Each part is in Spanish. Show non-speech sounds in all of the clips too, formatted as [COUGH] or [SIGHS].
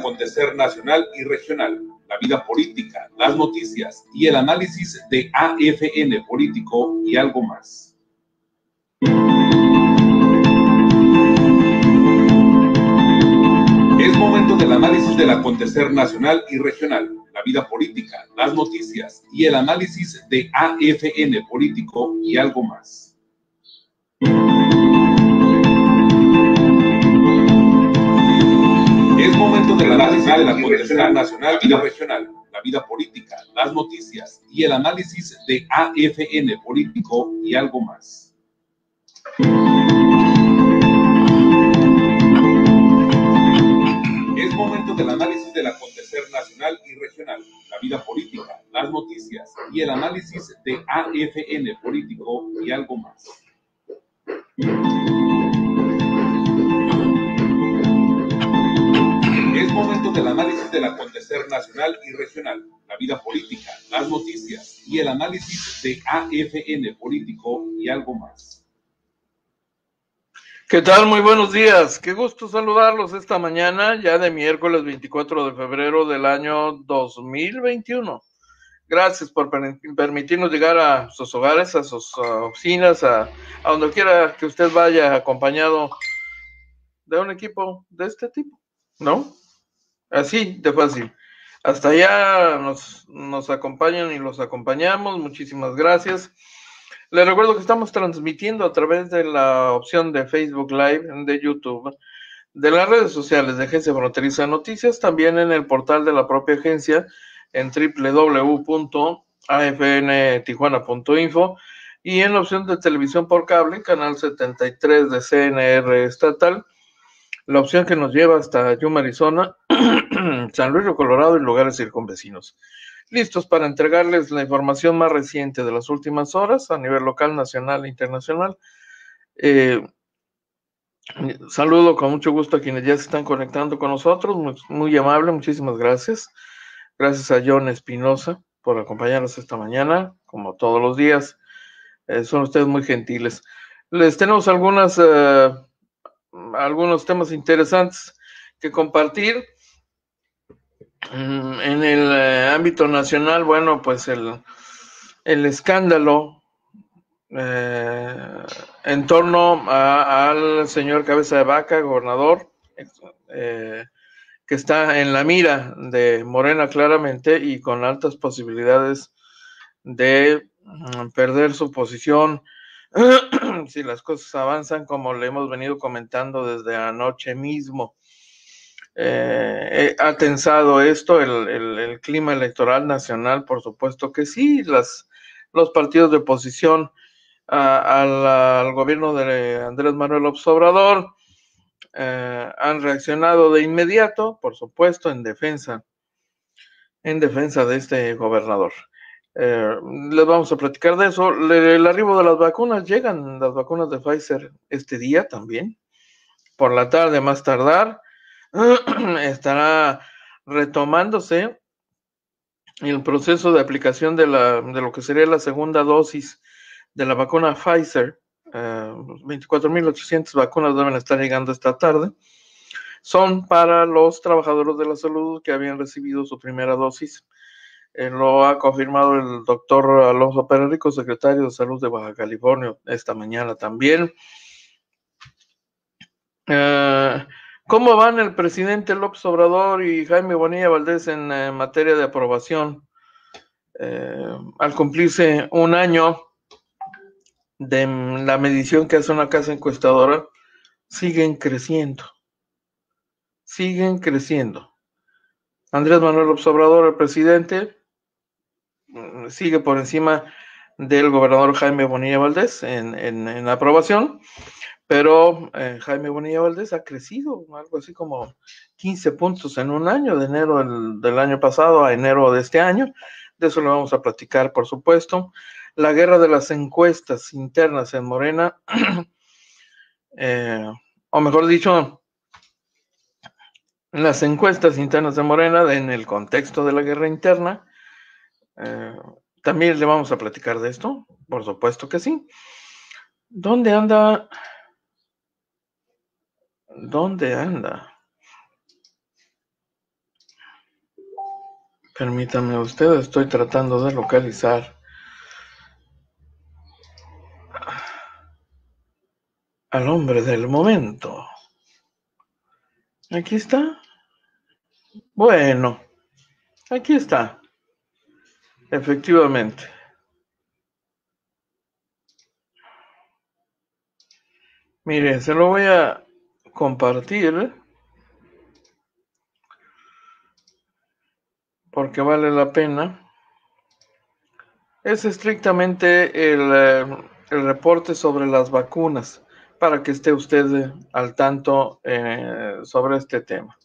acontecer nacional y regional, la vida política, las noticias y el análisis de AFN Político y algo más. Es momento del análisis del acontecer nacional y regional, la vida política, las noticias y el análisis de AFN Político y algo más. el análisis de la nacional y regional, la vida política, las noticias y el análisis de AFN político y algo más. Es momento del análisis del acontecer nacional y regional, la vida política, las noticias y el análisis de AFN político y algo más. momento del análisis del acontecer nacional y regional, la vida política, las noticias y el análisis de AFN político y algo más. ¿Qué tal? Muy buenos días. Qué gusto saludarlos esta mañana, ya de miércoles 24 de febrero del año 2021. Gracias por permitirnos llegar a sus hogares, a sus oficinas, a, a donde quiera que usted vaya acompañado de un equipo de este tipo, ¿no? Así de fácil. Hasta allá nos, acompañan y los acompañamos. Muchísimas gracias. Les recuerdo que estamos transmitiendo a través de la opción de Facebook Live, de YouTube, de las redes sociales de Agencia Fronteriza Noticias, también en el portal de la propia agencia en www.afntijuana.info y en la opción de televisión por cable, canal 73 de CNR estatal la opción que nos lleva hasta Yuma, Arizona, [CLEARS THROAT] San Luis, Colorado y lugares circunvecinos. Listos para entregarles la información más reciente de las últimas horas a nivel local, nacional e internacional. Eh, saludo con mucho gusto a quienes ya se están conectando con nosotros. Muy, amable, muchísimas gracias. Gracias a John Espinosa por acompañarnos esta mañana, como todos los días. Eh, son ustedes muy gentiles. Les tenemos algunas... Eh, Mm, algunos temas interesantes que compartir. Mm, en el eh, ámbito nacional, bueno, pues el, el escándalo eh, en torno al señor Cabeza de Vaca, gobernador, eh, que está en la mira de Morena claramente y con altas posibilidades de mm, perder su posición [CLEARS THROAT] si las cosas avanzan como le hemos venido comentando desde anoche mismo. Eh, ¿Ha tensado esto el, el, clima electoral nacional? Por supuesto que sí, las, los partidos de oposición al gobierno de Andrés Manuel Obsobrador eh, han reaccionado de inmediato, por supuesto, en defensa, en defensa de este gobernador. Eh, les vamos a platicar de eso. el arribo de las vacunas, llegan las vacunas de Pfizer este día también. Por la tarde, más tardar, [CLEARS THROAT] estará retomándose el proceso de aplicación de, la, lo que sería la segunda dosis de la vacuna Pfizer. Eh, 24.800 vacunas deben estar llegando esta tarde. Son para los trabajadores de la salud que habían recibido su primera dosis lo ha confirmado el doctor Alonso Pérez Rico, secretario de Salud de Baja California, esta mañana también. Eh, ¿Cómo van el presidente López Obrador y Jaime Bonilla Valdés en eh, materia de aprobación? Eh, al cumplirse un año de la medición que hace una casa encuestadora, siguen creciendo. Siguen creciendo. Andrés Manuel López Obrador, el presidente, Mm, sigue por encima del gobernador Jaime Bonilla Valdés en, en, aprobación, pero eh, Jaime Bonilla Valdés ha crecido algo así como 15 puntos en un año, de enero del, año pasado a enero de este año. De eso lo vamos a platicar, por supuesto. La guerra de las encuestas internas en Morena, [CLEARS THROAT] eh, o mejor dicho, las encuestas internas de Morena en el contexto de la guerra interna eh, También le vamos a platicar de esto, por supuesto que sí. ¿Dónde anda? ¿Dónde anda? Permítame usted, estoy tratando de localizar al hombre del momento. Aquí está. Bueno, aquí está. Efectivamente. Mire, se lo voy a compartir porque vale la pena. Es estrictamente el, eh, reporte sobre las vacunas para que esté usted eh, al tanto eh, sobre este tema.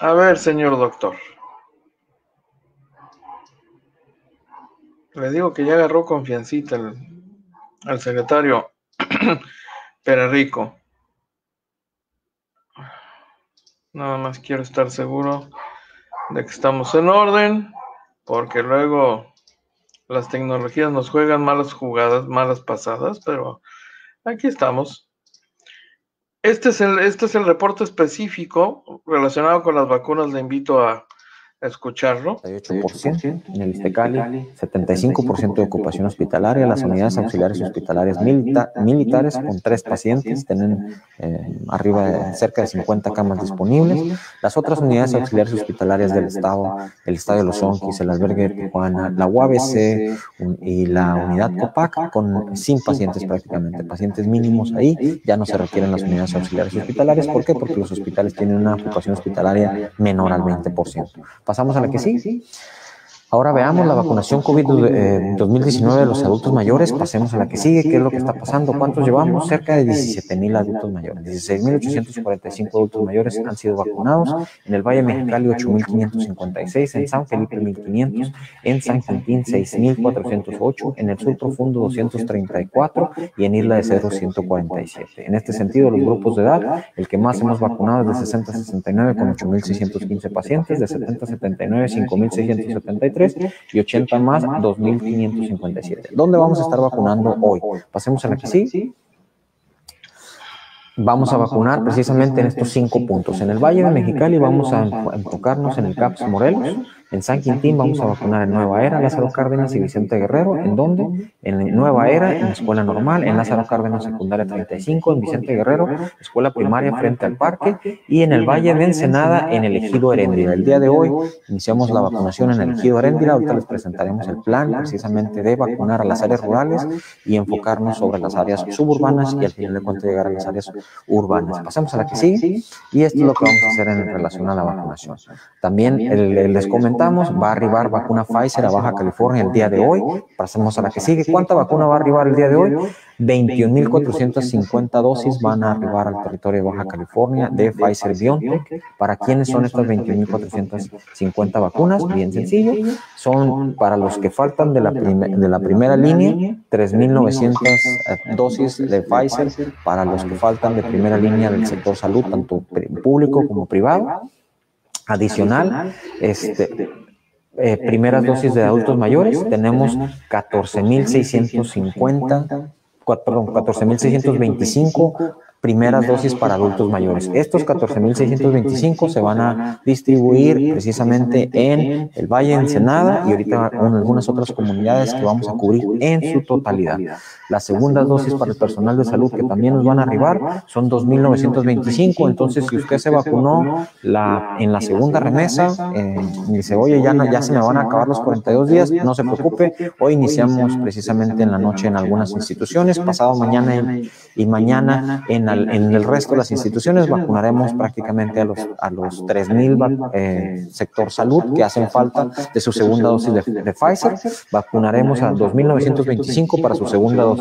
A ver, señor doctor. Le digo que ya agarró confiancita al, secretario secretario [CLEARS THROAT] Rico. Nada más quiero estar seguro de que estamos en orden, porque luego las tecnologías nos juegan malas jugadas, malas pasadas, pero aquí estamos. Este es este es el reporte específico relacionado con las vacunas. Le invito a, escucharlo. 8% en el Istecali, 75% de ocupación hospitalaria, las unidades auxiliares hospitalarias militares con tres pacientes tienen eh, arriba de cerca de 50 camas disponibles, las otras unidades auxiliares hospitalarias del Estado, el Estadio de los Onquis, el albergue de Tijuana, la UABC y la unidad COPAC con sin pacientes prácticamente, pacientes mínimos ahí, ya no se requieren las unidades auxiliares hospitalarias, ¿por qué? Porque los hospitales tienen una ocupación hospitalaria menor al 20% pasamos a la que sí. sí. Ahora veamos la vacunación COVID-2019 eh, eh, de los adultos mayores. Pasemos a la que sigue. ¿Qué es lo que está pasando? ¿Cuántos llevamos? Cerca de 17.000 adultos mayores. 16.845 adultos mayores han sido vacunados. En el Valle Mexicali, 8.556. En San Felipe, 1.500. En San Quintín, 6.408. En el Sur Profundo, 234. Y en Isla de Cerro, 147. En este sentido, los grupos de edad, el que más hemos vacunado es de 60 a 69 con 8.615 pacientes. De 70 a 79, 5.673 y 80 más 2.557. ¿Dónde vamos a estar vacunando hoy? Pasemos a la que sí. Vamos a vacunar precisamente en estos cinco puntos. En el Valle de Mexicali vamos a enfocarnos en el CAPS Morelos en San Quintín vamos a vacunar en Nueva Era, Lázaro Cárdenas y Vicente Guerrero. ¿En dónde? En Nueva Era, en la Escuela Normal, en Lázaro Cárdenas Secundaria 35, en Vicente Guerrero, Escuela Primaria frente al Parque y en el Valle de Ensenada, en el Ejido Heréndira. El día de hoy iniciamos la vacunación en el Ejido Heréndira. Ahorita les presentaremos el plan precisamente de vacunar a las áreas rurales y enfocarnos sobre las áreas suburbanas y al final de cuentas llegar a las áreas urbanas. Pasamos a la que sigue y esto es lo que vamos a hacer en relación a la vacunación. También les comentaba va a arribar vacuna Pfizer a Baja California el día de hoy. Pasemos a la que sigue. ¿Cuánta vacuna va a arribar el día de hoy? 21.450 dosis van a arribar al territorio de Baja California de Pfizer BioNTech. ¿Para quiénes son estas 21.450 vacunas? Bien sencillo. Son para los que faltan de la, de la primera línea, 3.900 dosis de Pfizer para los que faltan de primera línea del sector salud, tanto público como privado. Adicional, este, eh, eh, primeras dosis de adultos, mayores, tenemos 14.650, perdón, 14.625 primeras dosis para adultos mayores. Estos 14.625 se van a distribuir precisamente en el Valle Ensenada y ahorita en algunas otras comunidades que vamos a cubrir en su totalidad. Las segundas dosis para el personal de salud que también nos van a arribar son 2.925. Entonces, si usted se vacunó la, en la segunda remesa, eh, eh, dice, oye, ya, ya se me van a acabar los 42 días, no se preocupe. Hoy iniciamos precisamente en la noche en algunas instituciones, pasado mañana y mañana en, en el resto de las instituciones vacunaremos prácticamente a los, a los 3.000 eh, eh, sector salud que hacen falta de su segunda dosis de, de Pfizer. Vacunaremos a 2.925 para su segunda dosis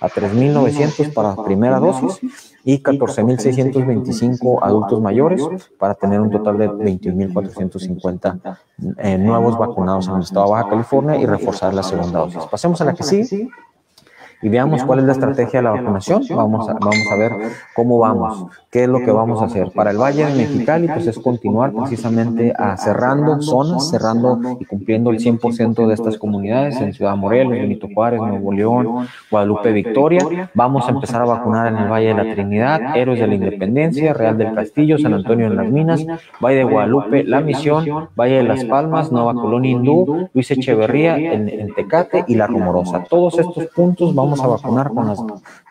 a 3.900 para primera dosis y 14.625 adultos mayores para tener un total de 21.450 eh, nuevos vacunados en el estado de Baja California y reforzar la segunda dosis. Pasemos a la que sí y veamos cuál es la estrategia de la vacunación. Vamos a, vamos a ver cómo vamos, qué es lo que vamos a hacer. Para el Valle de Mexicali, pues, pues es continuar precisamente a cerrando zonas, cerrando y cumpliendo el 100% de estas comunidades en Ciudad Morelos, Benito Juárez, Nuevo León, Guadalupe Victoria. Vamos a empezar a vacunar en el Valle de la Trinidad, Héroes de la Independencia, Real del Castillo, San Antonio en las Minas, Valle de Guadalupe, La Misión, Valle de las Palmas, Nueva Colonia Hindú, Luis Echeverría en, en Tecate y La Rumorosa. Todos estos puntos vamos vamos a vacunar con las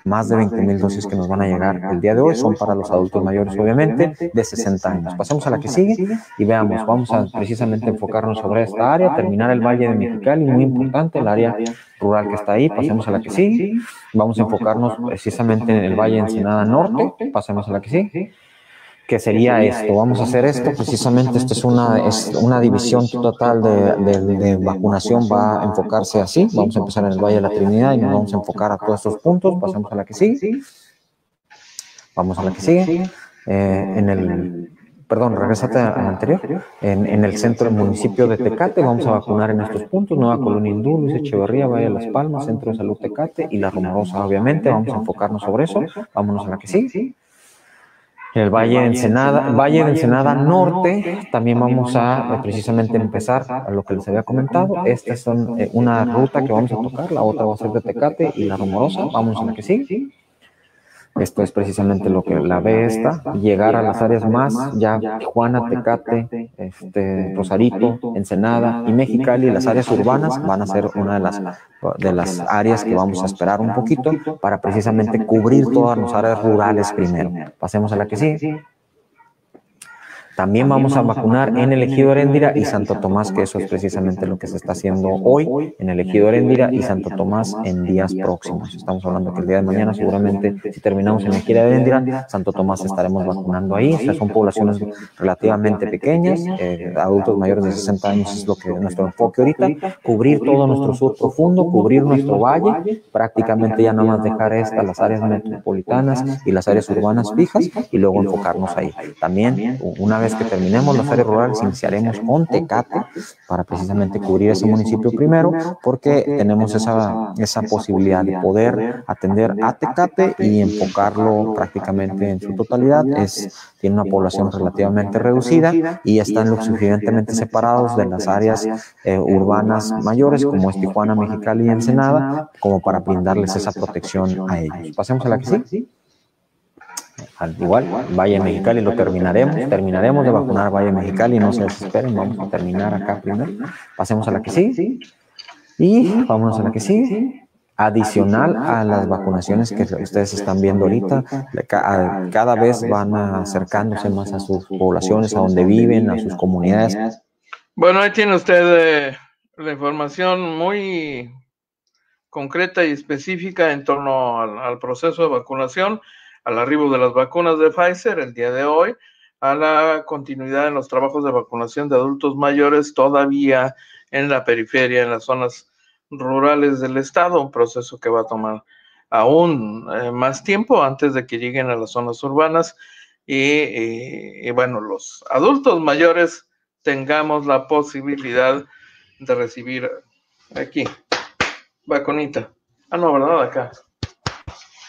más de 20.000 dosis que nos van a llegar el día de hoy. Son para los adultos mayores, obviamente, de 60 años. Pasemos a la que sigue y veamos, vamos a precisamente enfocarnos sobre esta área, terminar el Valle de Mexicali, muy importante, el área rural que está ahí. Pasemos a la que sigue. Vamos a enfocarnos precisamente en el Valle Ensenada Norte. Pasemos a la que sigue que sería esto. Vamos a hacer esto precisamente. esto es una, una división total de, vacunación, va a enfocarse así. Vamos a empezar en el Valle de la Trinidad y nos vamos a enfocar a todos estos puntos. Pasamos a la que sigue. Vamos a la que sigue. Eh, en el. Perdón, regresate al anterior. En, el centro del municipio de Tecate vamos a vacunar en estos puntos. Nueva Colonia Hindú, Luis Echeverría, Valle de las Palmas, Centro de Salud Tecate y La Romorosa, obviamente. Vamos a enfocarnos sobre eso. Vámonos a la que sigue el Valle de Ensenada, Valle de Ensenada Norte, también vamos a eh, eh, precisamente empezar a lo que les había comentado. Esta es eh, una ruta que vamos a tocar, la otra va a ser de Tecate y la Rumorosa. Vamos a la que sí. Esto es precisamente lo que la ve esta, llegar a las áreas más, ya Tijuana, Tecate, este, este Rosarito, Ensenada y Mexicali, las áreas urbanas van a ser una de las, de las áreas que vamos a esperar un poquito para precisamente cubrir todas las áreas rurales primero. Pasemos a la que sigue. También vamos a vacunar en el ejido Arendira y Santo Tomás, que eso es precisamente lo que se está haciendo hoy en el ejido Arendira y Santo Tomás en días próximos. Estamos hablando que el día de mañana seguramente, si terminamos en el ejido Arendira, Santo Tomás estaremos vacunando ahí. Estas son poblaciones relativamente pequeñas, eh, eh, adultos mayores de 60 años es lo que nuestro enfoque ahorita, cubrir todo nuestro sur profundo, cubrir nuestro valle, prácticamente ya nada más dejar estas, las áreas metropolitanas y las áreas urbanas fijas y luego enfocarnos ahí. También una vez que terminemos la feria rural, iniciaremos con Tecate para precisamente cubrir ese municipio primero, porque tenemos esa, esa posibilidad de poder atender a Tecate y enfocarlo prácticamente en su totalidad. Es, tiene una población relativamente reducida y están lo suficientemente separados de las áreas eh, urbanas mayores, como es Tijuana, Mexicali y Ensenada, como para brindarles esa protección a ellos. Pasemos a la que sí. Al igual, Valle Mexicali lo terminaremos, terminaremos de vacunar Valle Mexicali, no se desesperen, vamos a terminar acá primero. Pasemos a la que sí. Y vámonos a la que sigue Adicional a las vacunaciones que ustedes están viendo ahorita, cada vez van acercándose más a sus poblaciones, a donde viven, a sus comunidades. Bueno, ahí tiene usted eh, la información muy concreta y específica en torno al, al proceso de vacunación al arribo de las vacunas de Pfizer el día de hoy, a la continuidad en los trabajos de vacunación de adultos mayores todavía en la periferia, en las zonas rurales del estado, un proceso que va a tomar aún eh, más tiempo antes de que lleguen a las zonas urbanas y, eh, y, bueno, los adultos mayores tengamos la posibilidad de recibir aquí vacunita. Ah, no, ¿verdad? Acá.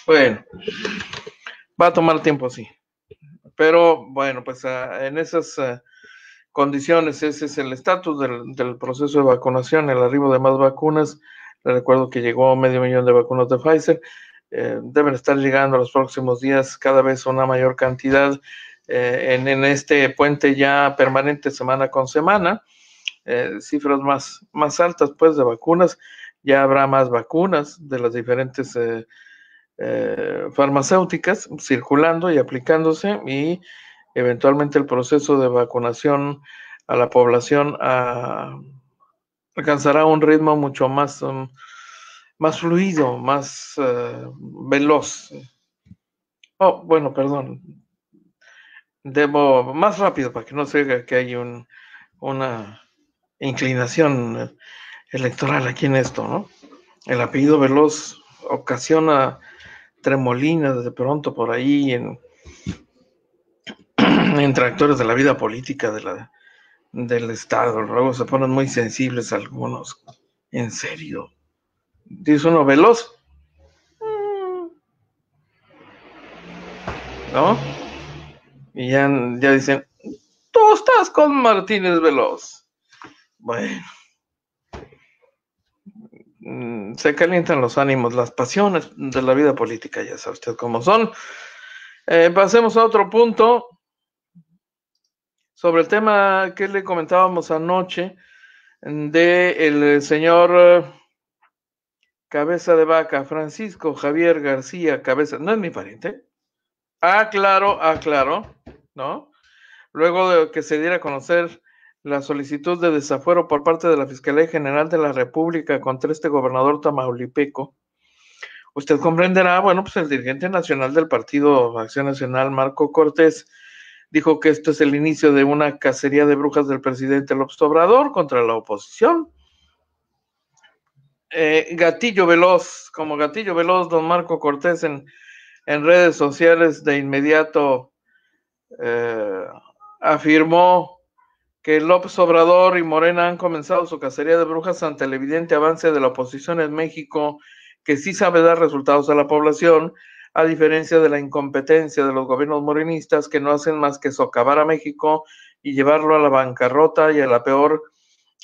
Bueno, va a tomar tiempo sí. Pero bueno, pues ah, en esas ah, condiciones, ese es el estatus del, proceso de vacunación, el arribo de más vacunas. Le recuerdo que llegó medio millón de vacunas de Pfizer. Eh, deben estar llegando los próximos días cada vez una mayor cantidad eh, en, en, este puente ya permanente semana con semana. Eh, cifras más, más altas pues de vacunas. Ya habrá más vacunas de las diferentes eh, farmacéuticas circulando y aplicándose y eventualmente el proceso de vacunación a la población ah, alcanzará un ritmo mucho más, um, más fluido, más eh, veloz. Oh, bueno, perdón. Debo más rápido para que no se que hay un, una inclinación eh, electoral aquí en esto, ¿no? El apellido veloz ocasiona Tremolinas de pronto por ahí en, [CLEARS THROAT] entre actores de la vida política del Estado. Luego se ponen muy sensibles algunos. En serio. Dice uno veloz. Mm. ¿No? Y ya, ya dicen, tú estás con Martínez Veloz. Bueno se calientan los ánimos, las pasiones de la vida política, ya sabe usted cómo son. Eh, pasemos a otro punto sobre el tema que le comentábamos anoche mm, de el señor eh, Cabeza de Vaca, Francisco Javier García Cabeza, no es mi pariente. Ah, claro, ah, claro, ¿no? Luego de que se diera a conocer la solicitud de desafuero por parte de la Fiscalía General de la República contra este gobernador tamaulipeco. Usted comprenderá, bueno, pues el dirigente nacional del Partido Acción Nacional, Marco Cortés, dijo que esto es el inicio de una cacería de brujas del presidente López Obrador contra la oposición. Eh, gatillo veloz, como gatillo veloz, don Marco Cortés en, en redes sociales de inmediato eh, afirmó que López Obrador y Morena han comenzado su cacería de brujas ante el evidente avance de la oposición en México, que sí sabe dar resultados a la población, a diferencia de la incompetencia de los gobiernos morenistas que no hacen más que socavar a México y llevarlo a la bancarrota y a la peor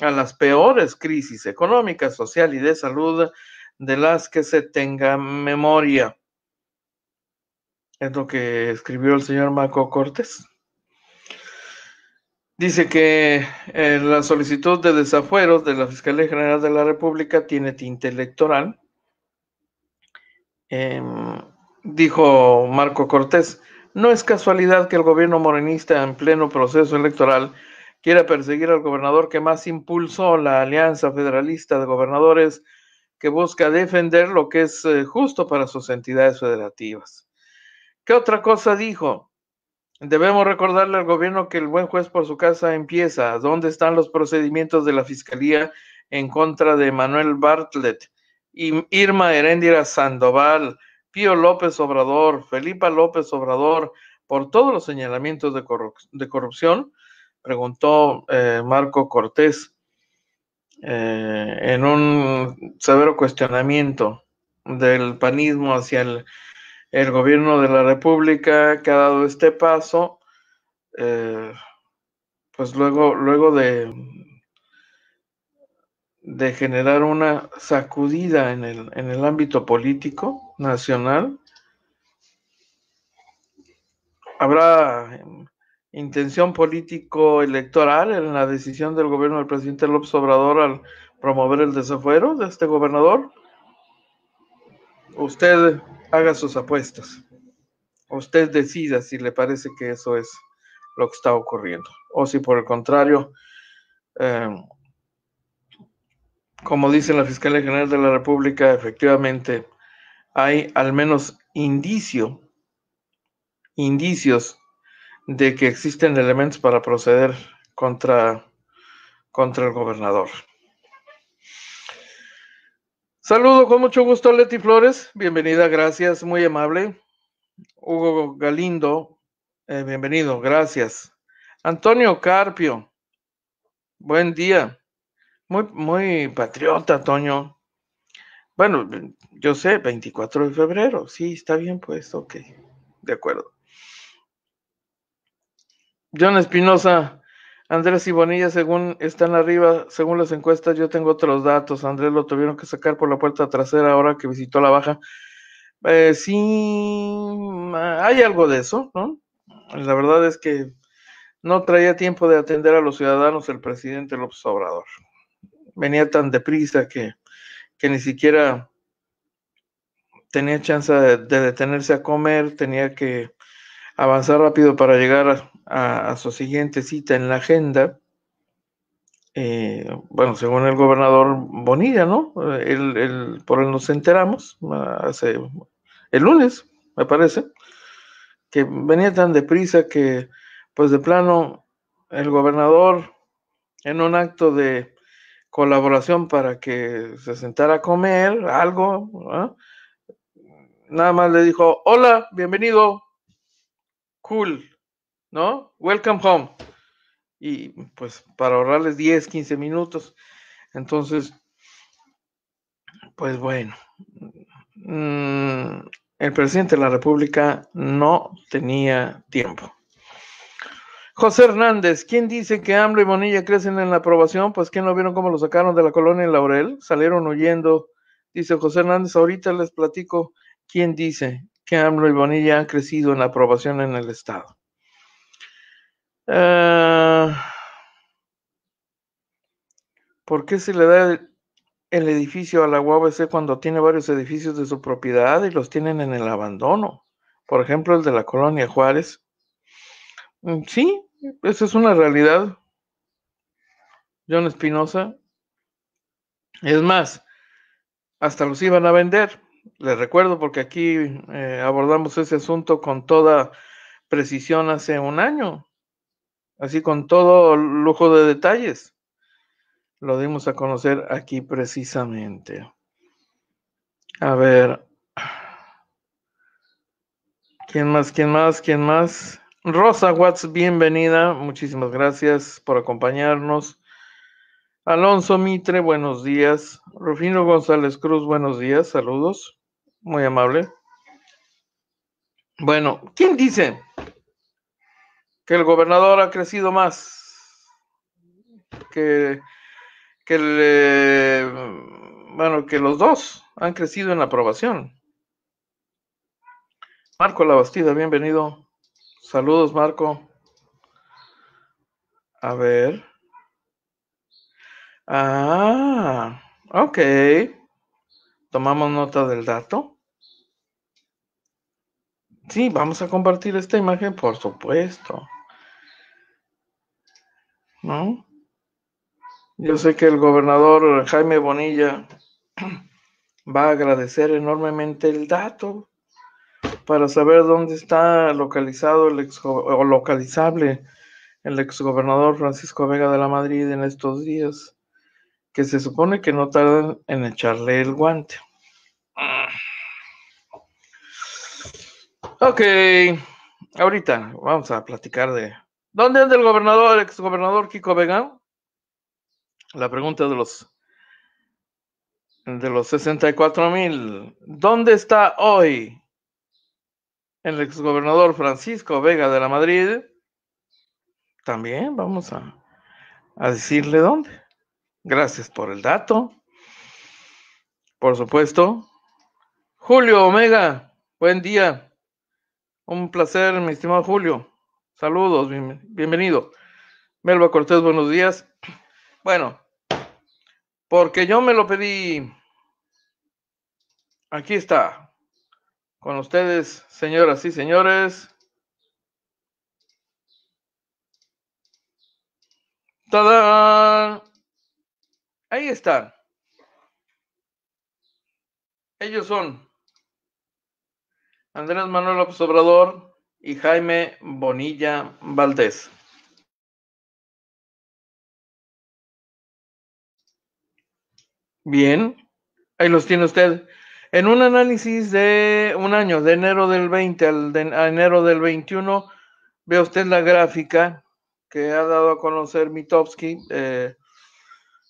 a las peores crisis económicas, social y de salud de las que se tenga memoria. Es lo que escribió el señor Marco Cortés. Dice que eh, la solicitud de desafueros de la Fiscalía General de la República tiene tinte electoral. Em, dijo Marco Cortés, no es casualidad que el gobierno morenista en pleno proceso electoral quiera perseguir al gobernador que más impulsó la Alianza Federalista de Gobernadores que busca defender lo que es eh, justo para sus entidades federativas. ¿Qué otra cosa dijo? Debemos recordarle al gobierno que el buen juez por su casa empieza. ¿Dónde están los procedimientos de la fiscalía en contra de Manuel Bartlett, Irma Heréndira Sandoval, Pío López Obrador, Felipa López Obrador, por todos los señalamientos de, de corrupción? Preguntó eh, Marco Cortés eh, en un severo cuestionamiento del panismo hacia el el gobierno de la República que ha dado este paso, eh, pues luego, luego de, de generar una sacudida en el, en el ámbito político nacional, habrá intención político-electoral en la decisión del gobierno del presidente López Obrador al promover el desafuero de este gobernador. Usted haga sus apuestas. Usted decida si le parece que eso es lo que está ocurriendo. O si por el contrario, eh, como dice la Fiscalía General de la República, efectivamente hay al menos indicio, indicios de que existen elementos para proceder contra, contra el gobernador. Saludo con mucho gusto Leti Flores, bienvenida, gracias, muy amable. Hugo Galindo, eh, bienvenido, gracias. Antonio Carpio, buen día. Muy, muy patriota, Antonio. Bueno, yo sé, 24 de febrero, sí, está bien, pues, ok, de acuerdo. John Espinosa, Andrés y Bonilla, según están arriba, según las encuestas, yo tengo otros datos. Andrés lo tuvieron que sacar por la puerta trasera ahora que visitó la baja. Eh, sí, hay algo de eso, ¿no? La verdad es que no traía tiempo de atender a los ciudadanos el presidente López Obrador. Venía tan deprisa que, que ni siquiera tenía chance de detenerse a comer, tenía que avanzar rápido para llegar a, su siguiente cita en la agenda, eh, bueno, según el gobernador Bonilla, ¿no? El, por él nos enteramos ah, hace el lunes, me parece, que venía tan deprisa que, pues de plano, el gobernador, en un acto de colaboración para que se sentara a comer algo, ¿ah? nada más le dijo, hola, bienvenido, cool, ¿no? Welcome home. Y pues para ahorrarles 10, 15 minutos. Entonces, pues bueno, mm, el presidente de la República no tenía tiempo. José Hernández, ¿quién dice que AMLO y Bonilla crecen en la aprobación? Pues ¿quién no vieron cómo lo sacaron de la colonia en Laurel? Salieron huyendo. Dice José Hernández, ahorita les platico quién dice que AMLO y Bonilla han crecido en aprobación en el Estado. Ah, ¿Por qué se le da el, edificio a la UABC cuando tiene varios edificios de su propiedad y los tienen en el abandono? Por ejemplo, el de la colonia Juárez. Mm, sí, esa es una realidad. John Espinosa. Es más, hasta los iban a vender. Les recuerdo porque aquí eh, abordamos ese asunto con toda precisión hace un año, así con todo lujo de detalles. Lo dimos a conocer aquí precisamente. A ver. ¿Quién más? ¿Quién más? ¿Quién más? Rosa Watts, bienvenida. Muchísimas gracias por acompañarnos. Alonso Mitre, buenos días. Rufino González Cruz, buenos días. Saludos. Muy amable. Bueno, ¿quién dice que el gobernador ha crecido más que, que bueno, que los dos han crecido en la aprobación? Marco La bienvenido. Saludos, Marco. A ver. Ah, ok. Tomamos nota del dato. Sí, vamos a compartir esta imagen, por supuesto. ¿No? Yo sé que el gobernador Jaime Bonilla va a agradecer enormemente el dato para saber dónde está localizado el ex, o localizable el exgobernador Francisco Vega de la Madrid en estos días, que se supone que no tardan en echarle el guante. Ok, ahorita vamos a platicar de... ¿Dónde anda el gobernador, exgobernador Kiko Vega? La pregunta de los... De los 64 mil. ¿Dónde está hoy el exgobernador Francisco Vega de la Madrid? También vamos a, a decirle dónde. Gracias por el dato. Por supuesto. Julio Omega, buen día. Un placer, mi estimado Julio. Saludos, bienvenido. Melba Cortés, buenos días. Bueno, porque yo me lo pedí. Aquí está. Con ustedes, señoras y señores. Tada, Ahí está. Ellos son Andrés Manuel Obsobrador y Jaime Bonilla Valdés. Bien, ahí los tiene usted. En un análisis de un año, de enero del 20 al enero del 21, ve usted la gráfica que ha dado a conocer Mitofsky, eh,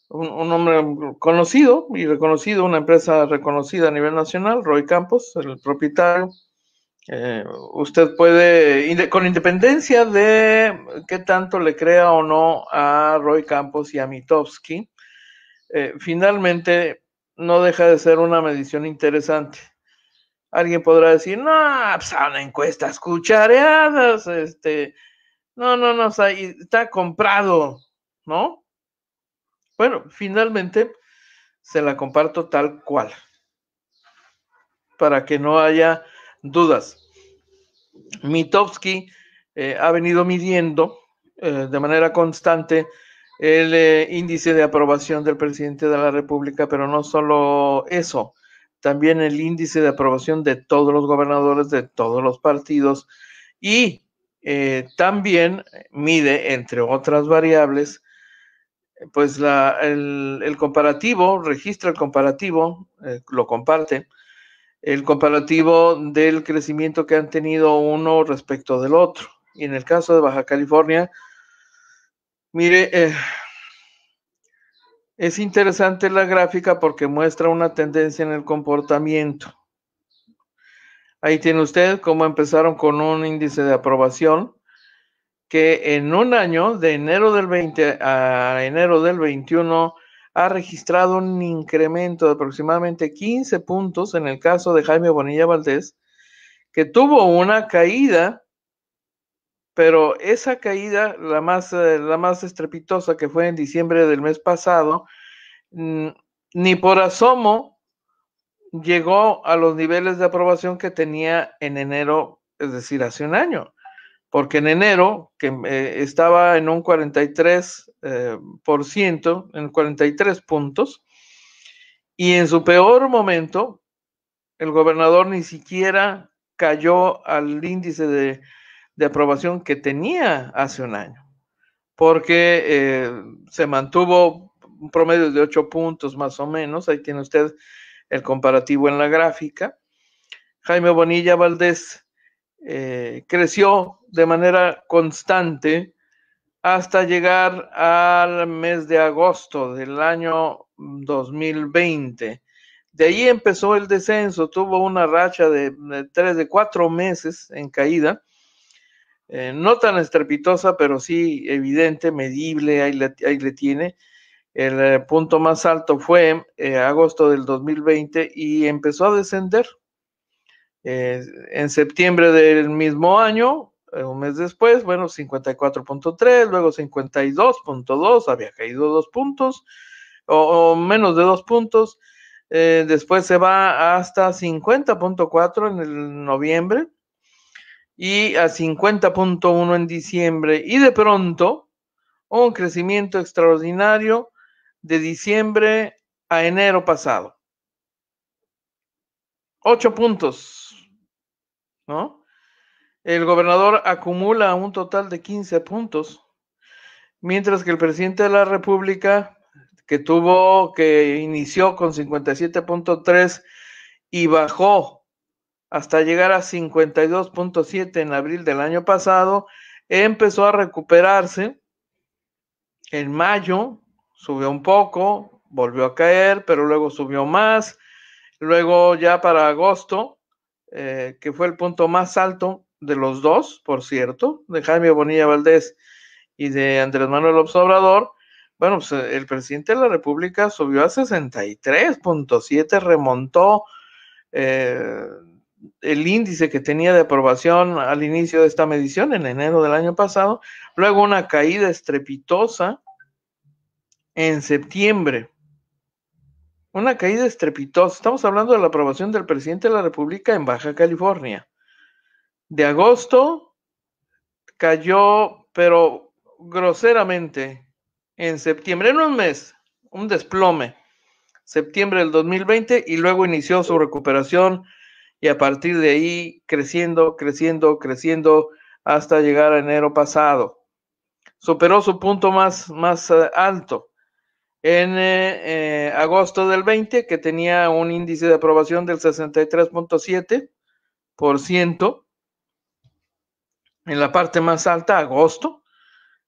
un, un, hombre conocido y reconocido, una empresa reconocida a nivel nacional, Roy Campos, el propietario, eh, usted puede, con independencia de qué tanto le crea o no a Roy Campos y a Mitovsky, eh, finalmente no deja de ser una medición interesante. Alguien podrá decir, no, pues, son encuestas cuchareadas, este, no, no, no, está comprado, ¿no? Bueno, finalmente se la comparto tal cual, para que no haya dudas. Mitowski eh, ha venido midiendo eh, de manera constante el eh, índice de aprobación del presidente de la República, pero no solo eso, también el índice de aprobación de todos los gobernadores de todos los partidos y también mide, entre otras variables, pues la, el, comparativo, registra el comparativo, lo comparte el comparativo del crecimiento que han tenido uno respecto del otro. Y en el caso de Baja California, mire, eh, es interesante la gráfica porque muestra una tendencia en el comportamiento. Ahí tiene usted cómo empezaron con un índice de aprobación que en un año, de enero del 20 a enero del 21, ha registrado un incremento de aproximadamente 15 puntos en el caso de Jaime Bonilla Valdés, que tuvo una caída, pero esa caída, la más, eh, la más estrepitosa que fue en diciembre del mes pasado, mm, ni por asomo llegó a los niveles de aprobación que tenía en enero, es decir, hace un año porque en enero, que eh, estaba en un 43%, eh, en 43 puntos, y en su peor momento, el gobernador ni siquiera cayó al índice de, aprobación que tenía hace un año, porque eh, se mantuvo un promedio de 8 puntos más o menos, ahí tiene usted el comparativo en la gráfica. Jaime Bonilla Valdés eh, creció de manera constante hasta llegar al mes de agosto del año 2020. De ahí empezó el descenso, tuvo una racha de, tres, de cuatro meses en caída, eh, no tan estrepitosa, pero sí evidente, medible, ahí le, tiene. El eh, punto más alto fue agosto del 2020 y empezó a descender eh, en septiembre del mismo año, eh, un mes después, bueno, 54.3, luego 52.2, había caído dos puntos o, menos de dos puntos. Eh, después se va hasta 50.4 en el noviembre y a 50.1 en diciembre. Y de pronto, un crecimiento extraordinario de diciembre a enero pasado. Ocho puntos ¿no? El gobernador acumula un total de 15 puntos, mientras que el presidente de la República, que tuvo, que inició con 57.3 y bajó hasta llegar a 52.7 en abril del año pasado, empezó a recuperarse. En mayo subió un poco, volvió a caer, pero luego subió más. Luego ya para agosto eh, que fue el punto más alto de los dos, por cierto, de Jaime Bonilla Valdés y de Andrés Manuel López Obrador, bueno, pues eh, el presidente de la República subió a 63.7, remontó eh, el índice que tenía de aprobación al inicio de esta medición en enero del año pasado, luego una caída estrepitosa en septiembre una caída estrepitosa. Estamos hablando de la aprobación del presidente de la República en Baja California. De agosto cayó, pero groseramente, en septiembre, en un mes, un desplome, septiembre del 2020, y luego inició su recuperación y a partir de ahí creciendo, creciendo, creciendo hasta llegar a enero pasado. Superó su punto más, más eh, alto en eh, eh, agosto del 20, que tenía un índice de aprobación del 63.7%, en la parte más alta, agosto.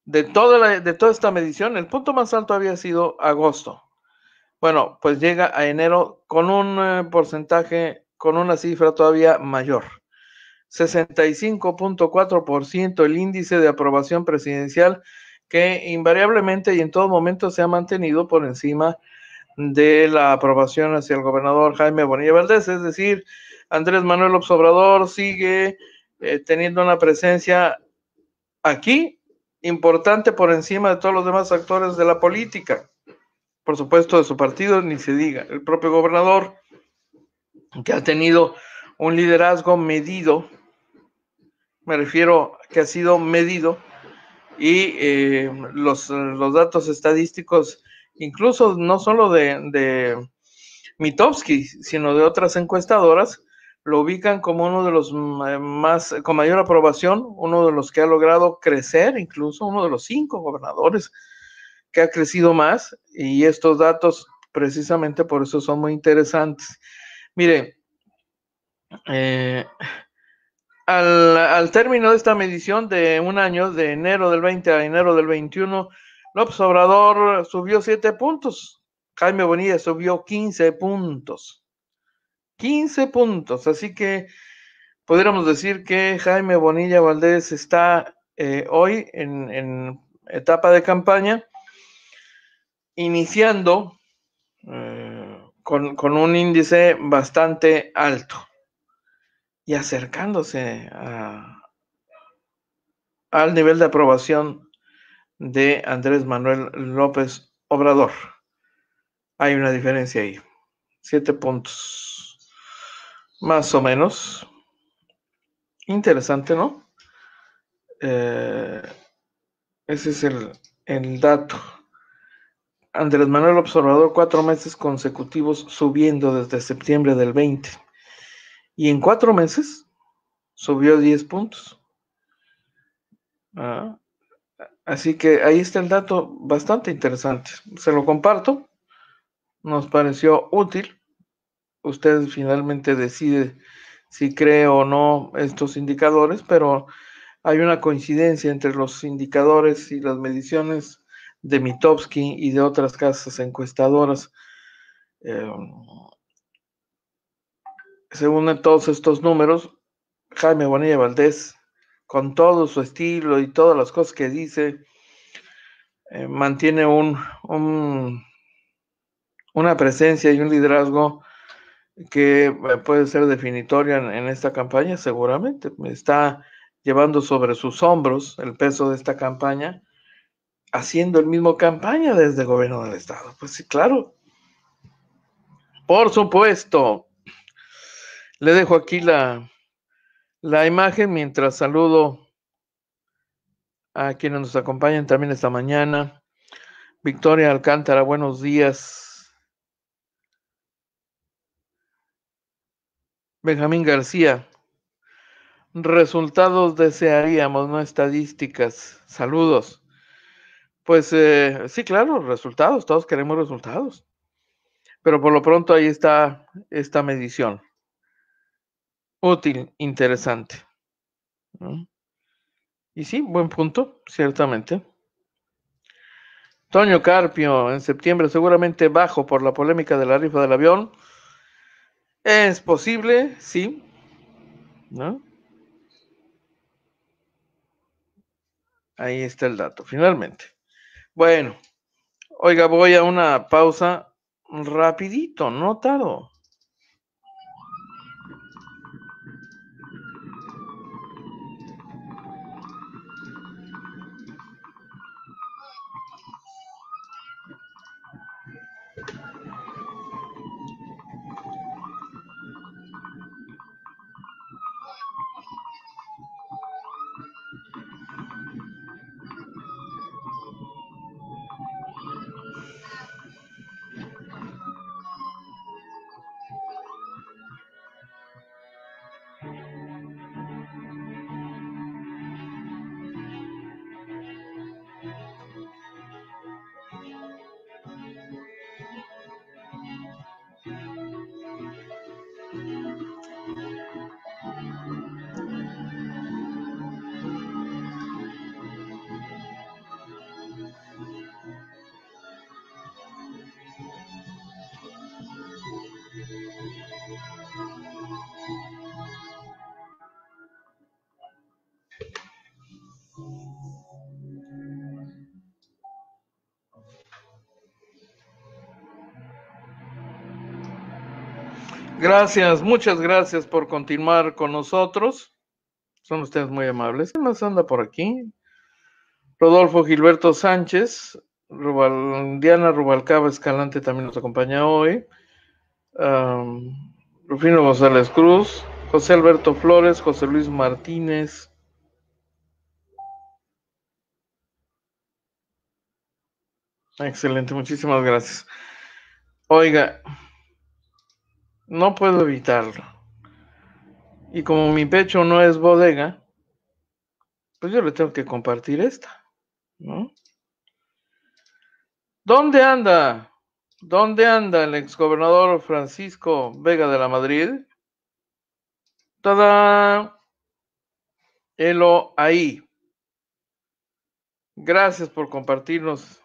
De toda, de toda esta medición, el punto más alto había sido agosto. Bueno, pues llega a enero con un eh, porcentaje, con una cifra todavía mayor. 65.4% el índice de aprobación presidencial que invariablemente y en todo momento se ha mantenido por encima de la aprobación hacia el gobernador Jaime Bonilla Valdés, es decir, Andrés Manuel Obsobrador sigue eh, teniendo una presencia aquí importante por encima de todos los demás actores de la política, por supuesto de su partido, ni se diga, el propio gobernador, que ha tenido un liderazgo medido, me refiero que ha sido medido y eh, los, datos estadísticos, incluso no solo de, de Mitofsky, sino de otras encuestadoras, lo ubican como uno de los eh, más, con mayor aprobación, uno de los que ha logrado crecer, incluso uno de los cinco gobernadores que ha crecido más, y estos datos precisamente por eso son muy interesantes. Mire, eh, al, término de esta medición de un año, de enero del 20 a enero del 21, López Obrador subió 7 puntos. Jaime Bonilla subió 15 puntos. 15 puntos. Así que podríamos decir que Jaime Bonilla Valdés está eh, hoy en, etapa de campaña, iniciando eh, con un índice bastante alto y acercándose al nivel de aprobación de Andrés Manuel López Obrador. Hay una diferencia ahí. Siete puntos. Más o menos. Interesante, ¿no? Eh, ese es el, el dato. Andrés Manuel Observador, cuatro meses consecutivos subiendo desde septiembre del 20. Y en cuatro meses subió 10 puntos. Ah, así que ahí está el dato bastante interesante. Se lo comparto. Nos pareció útil. Usted finalmente decide si cree o no estos indicadores, pero hay una coincidencia entre los indicadores y las mediciones de Mitofsky y de otras casas encuestadoras. Eh, según todos estos números, Jaime Bonilla Valdés, con todo su estilo y todas las cosas que dice, eh, mantiene un, una presencia y un liderazgo que eh, puede ser definitoria en, en, esta campaña, seguramente. Está llevando sobre sus hombros el peso de esta campaña, haciendo el mismo campaña desde el gobierno del Estado. Pues sí, claro. Por supuesto, le dejo aquí la, la imagen mientras saludo a quienes nos acompañan también esta mañana. Victoria Alcántara, buenos días. Benjamín García, resultados desearíamos, no estadísticas. Saludos. Pues eh, sí, claro, resultados, todos queremos resultados. Pero por lo pronto ahí está esta medición útil, interesante. Y sí, buen punto, ciertamente. Toño Carpio, en septiembre seguramente bajo por la polémica de la rifa del avión. Es posible, sí. ¿No? Ahí está el dato, finalmente. Bueno, oiga, voy a una pausa rapidito, no tardo. Gracias, muchas gracias por continuar con nosotros. Son ustedes muy amables. ¿Qué más anda por aquí? Rodolfo Gilberto Sánchez, Diana Rubalcaba Escalante también nos acompaña hoy. Rufino González Cruz, José Alberto Flores, José Luis Martínez. Excelente, muchísimas gracias. Oiga, no puedo evitarlo. Y como mi pecho no es bodega, pues yo le tengo que compartir esta, ¿no? ¿Dónde anda? ¿Dónde anda el exgobernador Francisco Vega de la Madrid? ¡Tada! Helo ahí. Gracias por compartirnos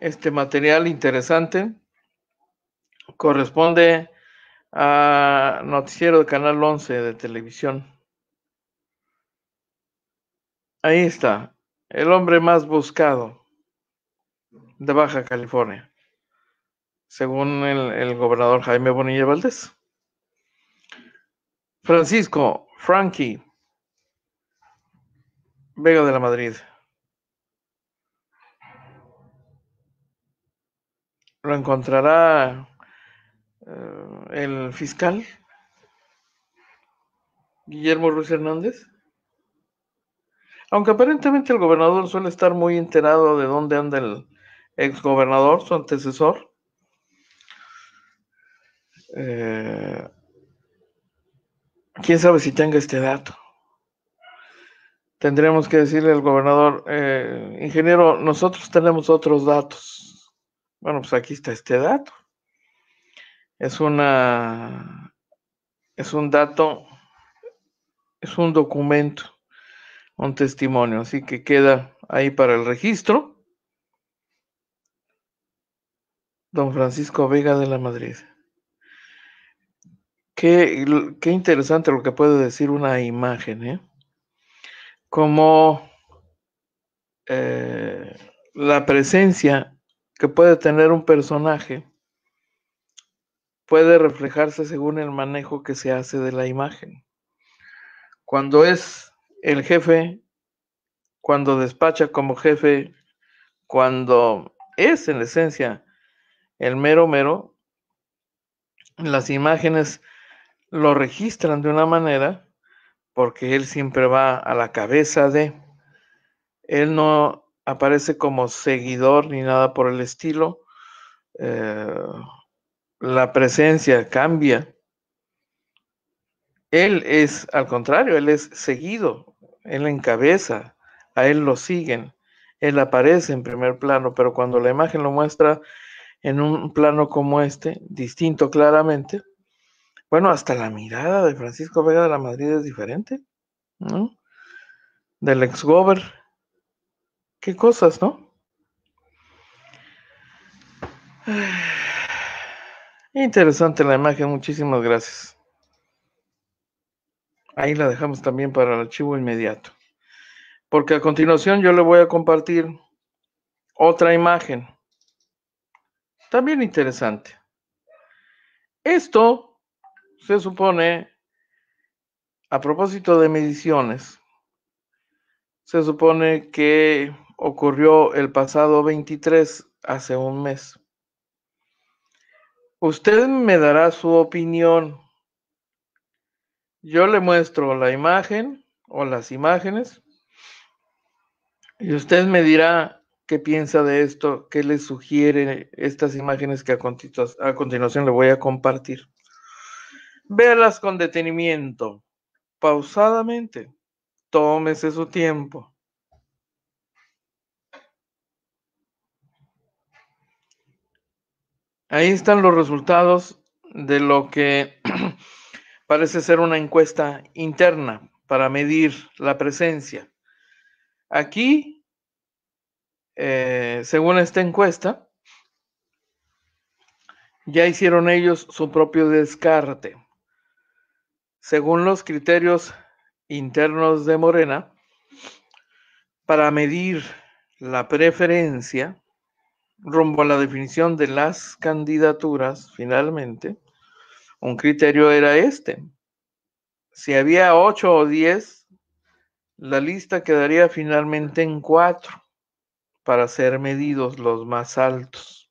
este material interesante. Corresponde a Noticiero de Canal 11 de televisión. Ahí está, el hombre más buscado de Baja California, según el, el gobernador Jaime Bonilla Valdés. Francisco Frankie Vega de la Madrid. Lo encontrará eh, el fiscal Guillermo Ruiz Hernández. Aunque aparentemente el gobernador suele estar muy enterado de dónde anda el exgobernador, su antecesor. Eh, quién sabe si tenga este dato. Tendremos que decirle al gobernador, eh, ingeniero, nosotros tenemos otros datos. Bueno, pues aquí está este dato es una es un dato, es un documento, un testimonio, así que queda ahí para el registro. Don Francisco Vega de la Madrid. Qué, interesante lo que puede decir una imagen, ¿eh? Como eh, la presencia que puede tener un personaje puede reflejarse según el manejo que se hace de la imagen. Cuando es el jefe, cuando despacha como jefe, cuando es en esencia el mero mero, las imágenes lo registran de una manera porque él siempre va a la cabeza de, él no aparece como seguidor ni nada por el estilo. Eh, la presencia cambia. Él es, al contrario, él es seguido, él encabeza, a él lo siguen, él aparece en primer plano, pero cuando la imagen lo muestra en un plano como este, distinto claramente, bueno, hasta la mirada de Francisco Vega de la Madrid es diferente, ¿no? Del ex-gober. Qué cosas, ¿no? Interesante la imagen, muchísimas gracias. Ahí la dejamos también para el archivo inmediato. Porque a continuación yo le voy a compartir otra imagen. También interesante. Esto se supone, a propósito de mediciones, se supone que ocurrió el pasado 23, hace un mes. Usted me dará su opinión. Yo le muestro la imagen o las imágenes y usted me dirá qué piensa de esto, qué le sugiere estas imágenes que a, continuación le voy a compartir. Véalas con detenimiento, pausadamente. Tómese su tiempo. Ahí están los resultados de lo que [CLEARS THROAT] parece ser una encuesta interna para medir la presencia. Aquí, eh, según esta encuesta, ya hicieron ellos su propio descarte. Según los criterios internos de Morena, para medir la preferencia, rumbo a la definición de las candidaturas, finalmente, un criterio era este. Si había ocho o diez, la lista quedaría finalmente en cuatro para ser medidos los más altos.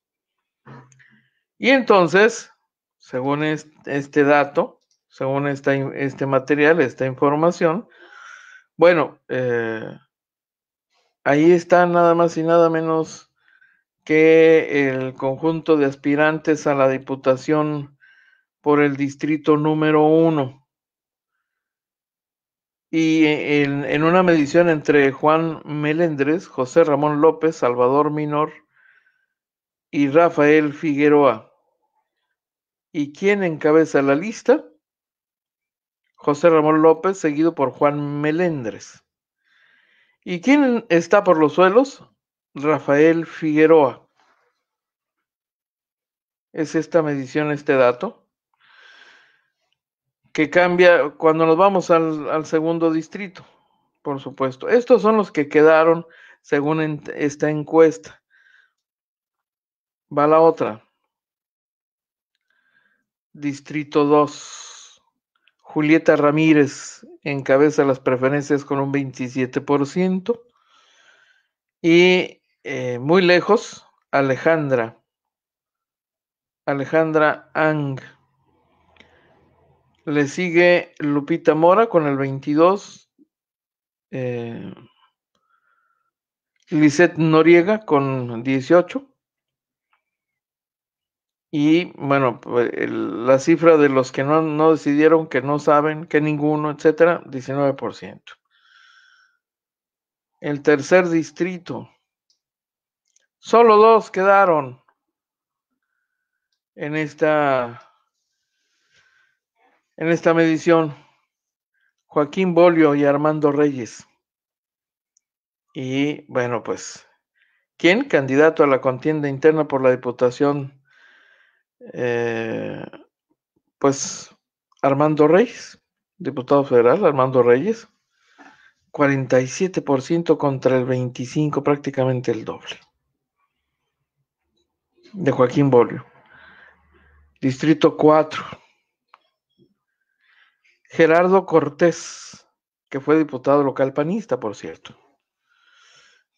Y entonces, según este dato, según este material, esta información, bueno, eh, ahí está nada más y nada menos que el conjunto de aspirantes a la Diputación por el Distrito número uno. Y en, una medición entre Juan Melendres, José Ramón López, Salvador Minor y Rafael Figueroa. ¿Y quién encabeza la lista? José Ramón López, seguido por Juan Melendres. ¿Y quién está por los suelos? Rafael Figueroa. Es esta medición, este dato, que cambia cuando nos vamos al, segundo distrito, por supuesto. Estos son los que quedaron según esta encuesta. Va la otra. Distrito 2. Julieta Ramírez encabeza las preferencias con un 27%. Y eh, muy lejos, Alejandra. Alejandra Ang. Le sigue Lupita Mora con el 22. Eh, Lisette Noriega con 18. Y bueno, pues, la cifra de los que no, no, decidieron, que no saben, que ninguno, etcétera, 19%. El tercer distrito, Solo dos quedaron en esta en esta medición. Joaquín Bolio y Armando Reyes. Y bueno, pues, ¿quién? Candidato a la contienda interna por la Diputación, eh, pues Armando Reyes, diputado federal, Armando Reyes, 47% contra el 25%, prácticamente el doble de Joaquín Bolio. Distrito 4. Gerardo Cortés, que fue diputado local panista, por cierto.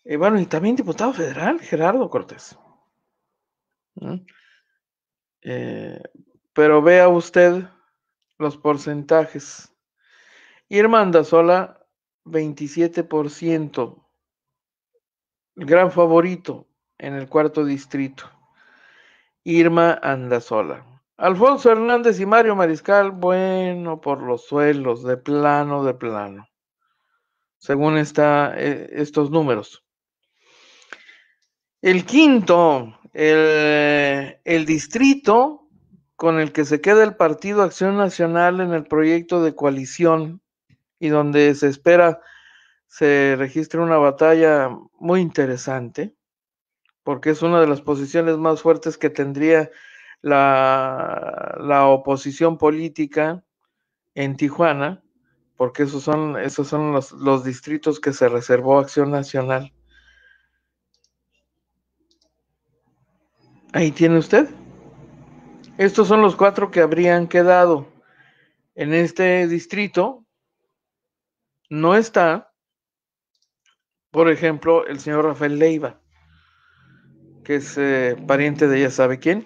y bueno, y también diputado federal, Gerardo Cortés. Mm. Eh, pero vea usted los porcentajes. Irmanda Sola, 27%. El gran favorito en el cuarto distrito. Irma Andasola. Alfonso Hernández y Mario Mariscal, bueno, por los suelos, de plano, de plano, según está, eh, estos números. El quinto, el, el distrito con el que se queda el Partido Acción Nacional en el proyecto de coalición y donde se espera se registre una batalla muy interesante porque es una de las posiciones más fuertes que tendría la, oposición política en Tijuana, porque esos son, esos son los distritos que se reservó Acción Nacional. Ahí tiene usted. Estos son los cuatro que habrían quedado en este distrito. No está, por ejemplo, el señor Rafael Leiva que es eh, pariente de ya sabe quién,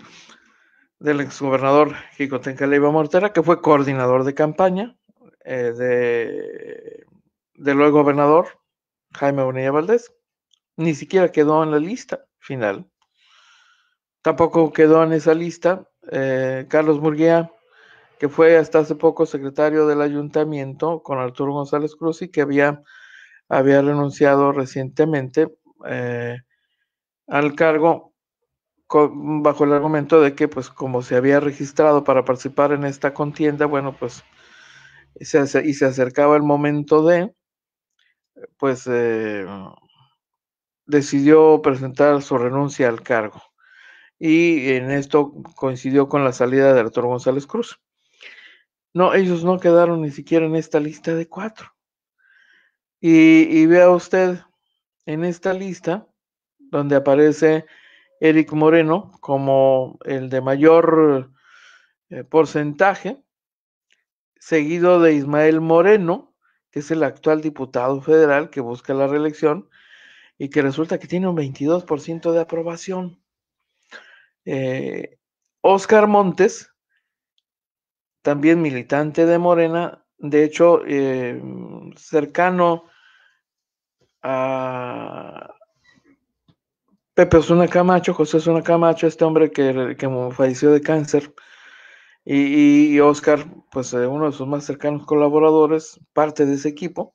del exgobernador Jicotenca Leiva Mortera, que fue coordinador de campaña eh, de, del luego gobernador Jaime Bonilla Valdés. Ni siquiera quedó en la lista final. Tampoco quedó en esa lista eh, Carlos Murguía, que fue hasta hace poco secretario del ayuntamiento con Arturo González Cruz y que había, había renunciado recientemente. Eh, al cargo bajo el argumento de que, pues, como se había registrado para participar en esta contienda, bueno, pues, y se, acercaba el momento de, pues, eh, decidió presentar su renuncia al cargo. Y en esto coincidió con la salida de Arturo González Cruz. No, ellos no quedaron ni siquiera en esta lista de cuatro. y vea usted, en esta lista donde aparece Eric Moreno como el de mayor eh, porcentaje, seguido de Ismael Moreno, que es el actual diputado federal que busca la reelección y que resulta que tiene un 22% de aprobación. Oscar eh, Montes, también militante de Morena, de hecho, eh, cercano a Pepe Osuna Camacho, José una Camacho, este hombre que, falleció de cáncer, y, Oscar, pues eh, uno de sus más cercanos colaboradores, parte de ese equipo,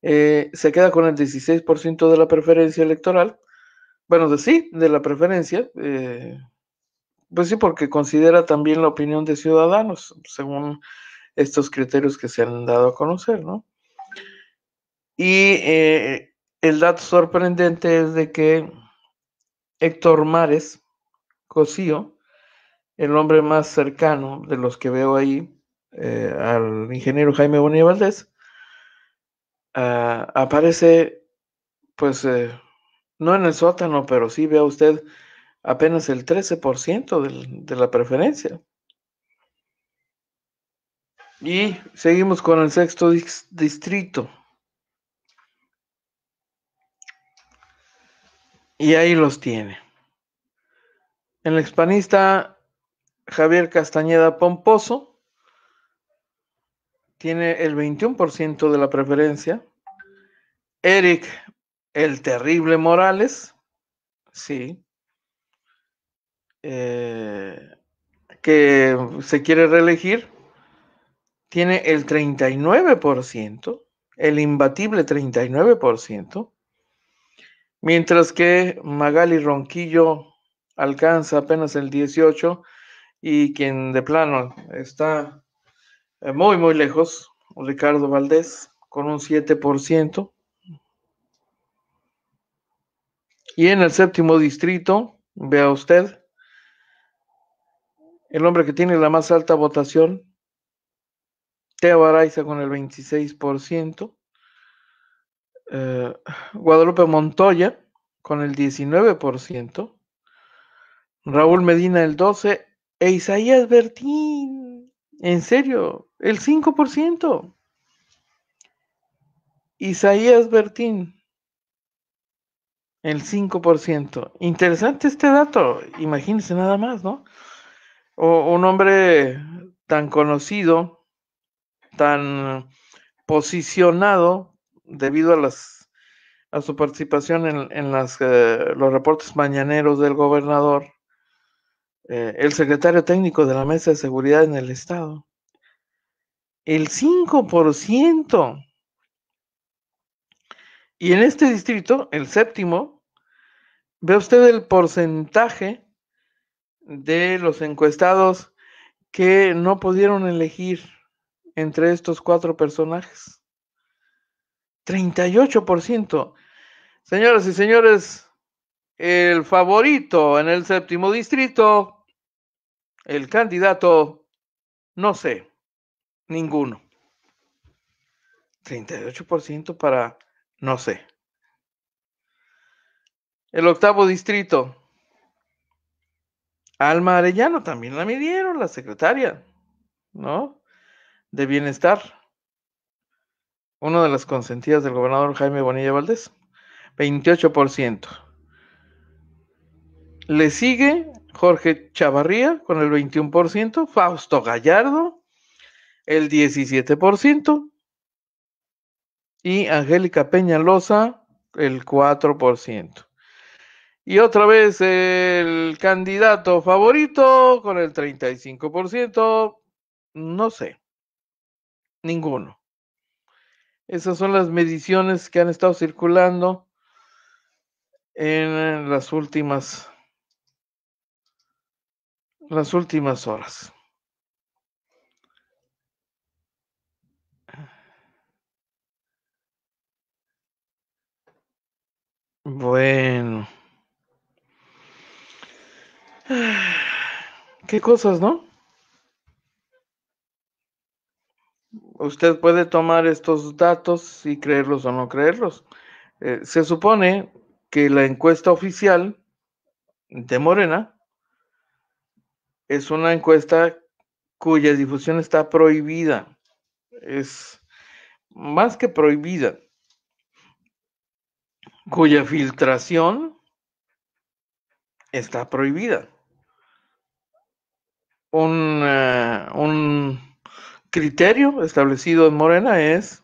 eh, se queda con el 16% de la preferencia electoral, bueno, de sí, de la preferencia, eh, pues sí, porque considera también la opinión de ciudadanos, según estos criterios que se han dado a conocer, ¿no? Y el dato sorprendente es de que Héctor Mares Cosío, el hombre más cercano de los que veo ahí, eh, al ingeniero Jaime Bonilla Valdés, ah, aparece, pues, eh, no en el sótano, pero sí vea usted apenas el 13% de la preferencia. Y seguimos con el sexto distrito. Y ahí los tiene. El expanista Javier Castañeda Pomposo tiene el 21% de la preferencia. Eric el Terrible Morales, sí, eh, que se quiere reelegir, tiene el 39%, el imbatible 39% mientras que Magali Ronquillo alcanza apenas el 18 y quien de plano está eh, muy, muy lejos, Ricardo Valdés, con un 7%. Y en el séptimo distrito, vea usted, el hombre que tiene la más alta votación, Teo Araiza con el 26%. Eh, Guadalupe Montoya con el 19%, Raúl Medina el 12% e Isaías Bertín, en serio, el 5%. Isaías Bertín, el 5%. Interesante este dato, imagínense nada más, ¿no? O, un hombre tan conocido, tan posicionado debido a las a su participación en, en las, eh, los reportes mañaneros del gobernador, eh, el secretario técnico de la Mesa de Seguridad en el Estado, el 5%. Y en este distrito, el séptimo, ve usted el porcentaje de los encuestados que no pudieron elegir entre estos cuatro personajes. 38%. Señoras y señores, el favorito en el séptimo distrito, el candidato, no sé, ninguno. 38% para, no sé. El octavo distrito, Alma Arellano, también la midieron, la secretaria, ¿no? De bienestar uno de las consentidas del gobernador Jaime Bonilla Valdés, 28%. Le sigue Jorge Chavarría con el 21%, Fausto Gallardo el 17% y Angélica Peñalosa el 4%. Y otra vez el candidato favorito con el 35%, no sé, ninguno. Esas son las mediciones que han estado circulando en las últimas, las últimas horas. Bueno. [SIGHS] Qué cosas, ¿no? usted puede tomar estos datos y creerlos o no creerlos. Eh, se supone que la encuesta oficial de Morena es una encuesta cuya difusión está prohibida. Es más que prohibida, cuya filtración está prohibida. Un, eh, un criterio establecido en Morena es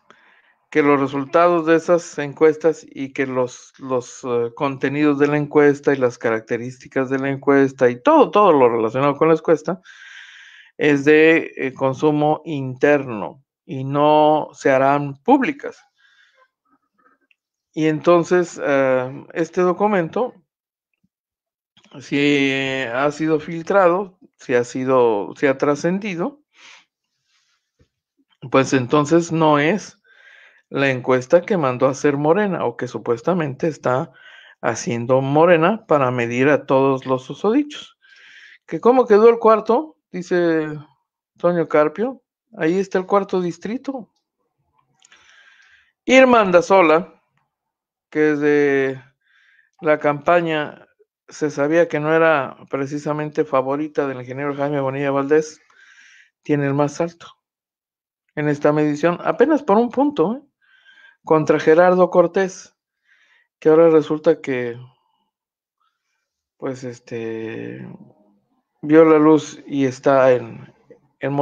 que los resultados de esas encuestas y que los, los eh, contenidos de la encuesta y las características de la encuesta y todo, todo lo relacionado con la encuesta es de eh, consumo interno y no se harán públicas. Y entonces, eh, este documento, si ha sido filtrado, si ha sido, si ha trascendido, pues entonces no es la encuesta que mandó a hacer Morena o que supuestamente está haciendo Morena para medir a todos los usodichos. Que cómo quedó el cuarto, dice Toño Carpio, ahí está el cuarto distrito. Irmanda Sola, que desde la campaña se sabía que no era precisamente favorita del ingeniero Jaime Bonilla Valdés, tiene el más alto, en esta medición, apenas por un punto, ¿eh? contra Gerardo Cortés, que ahora resulta que, pues, este, vio la luz y está en, en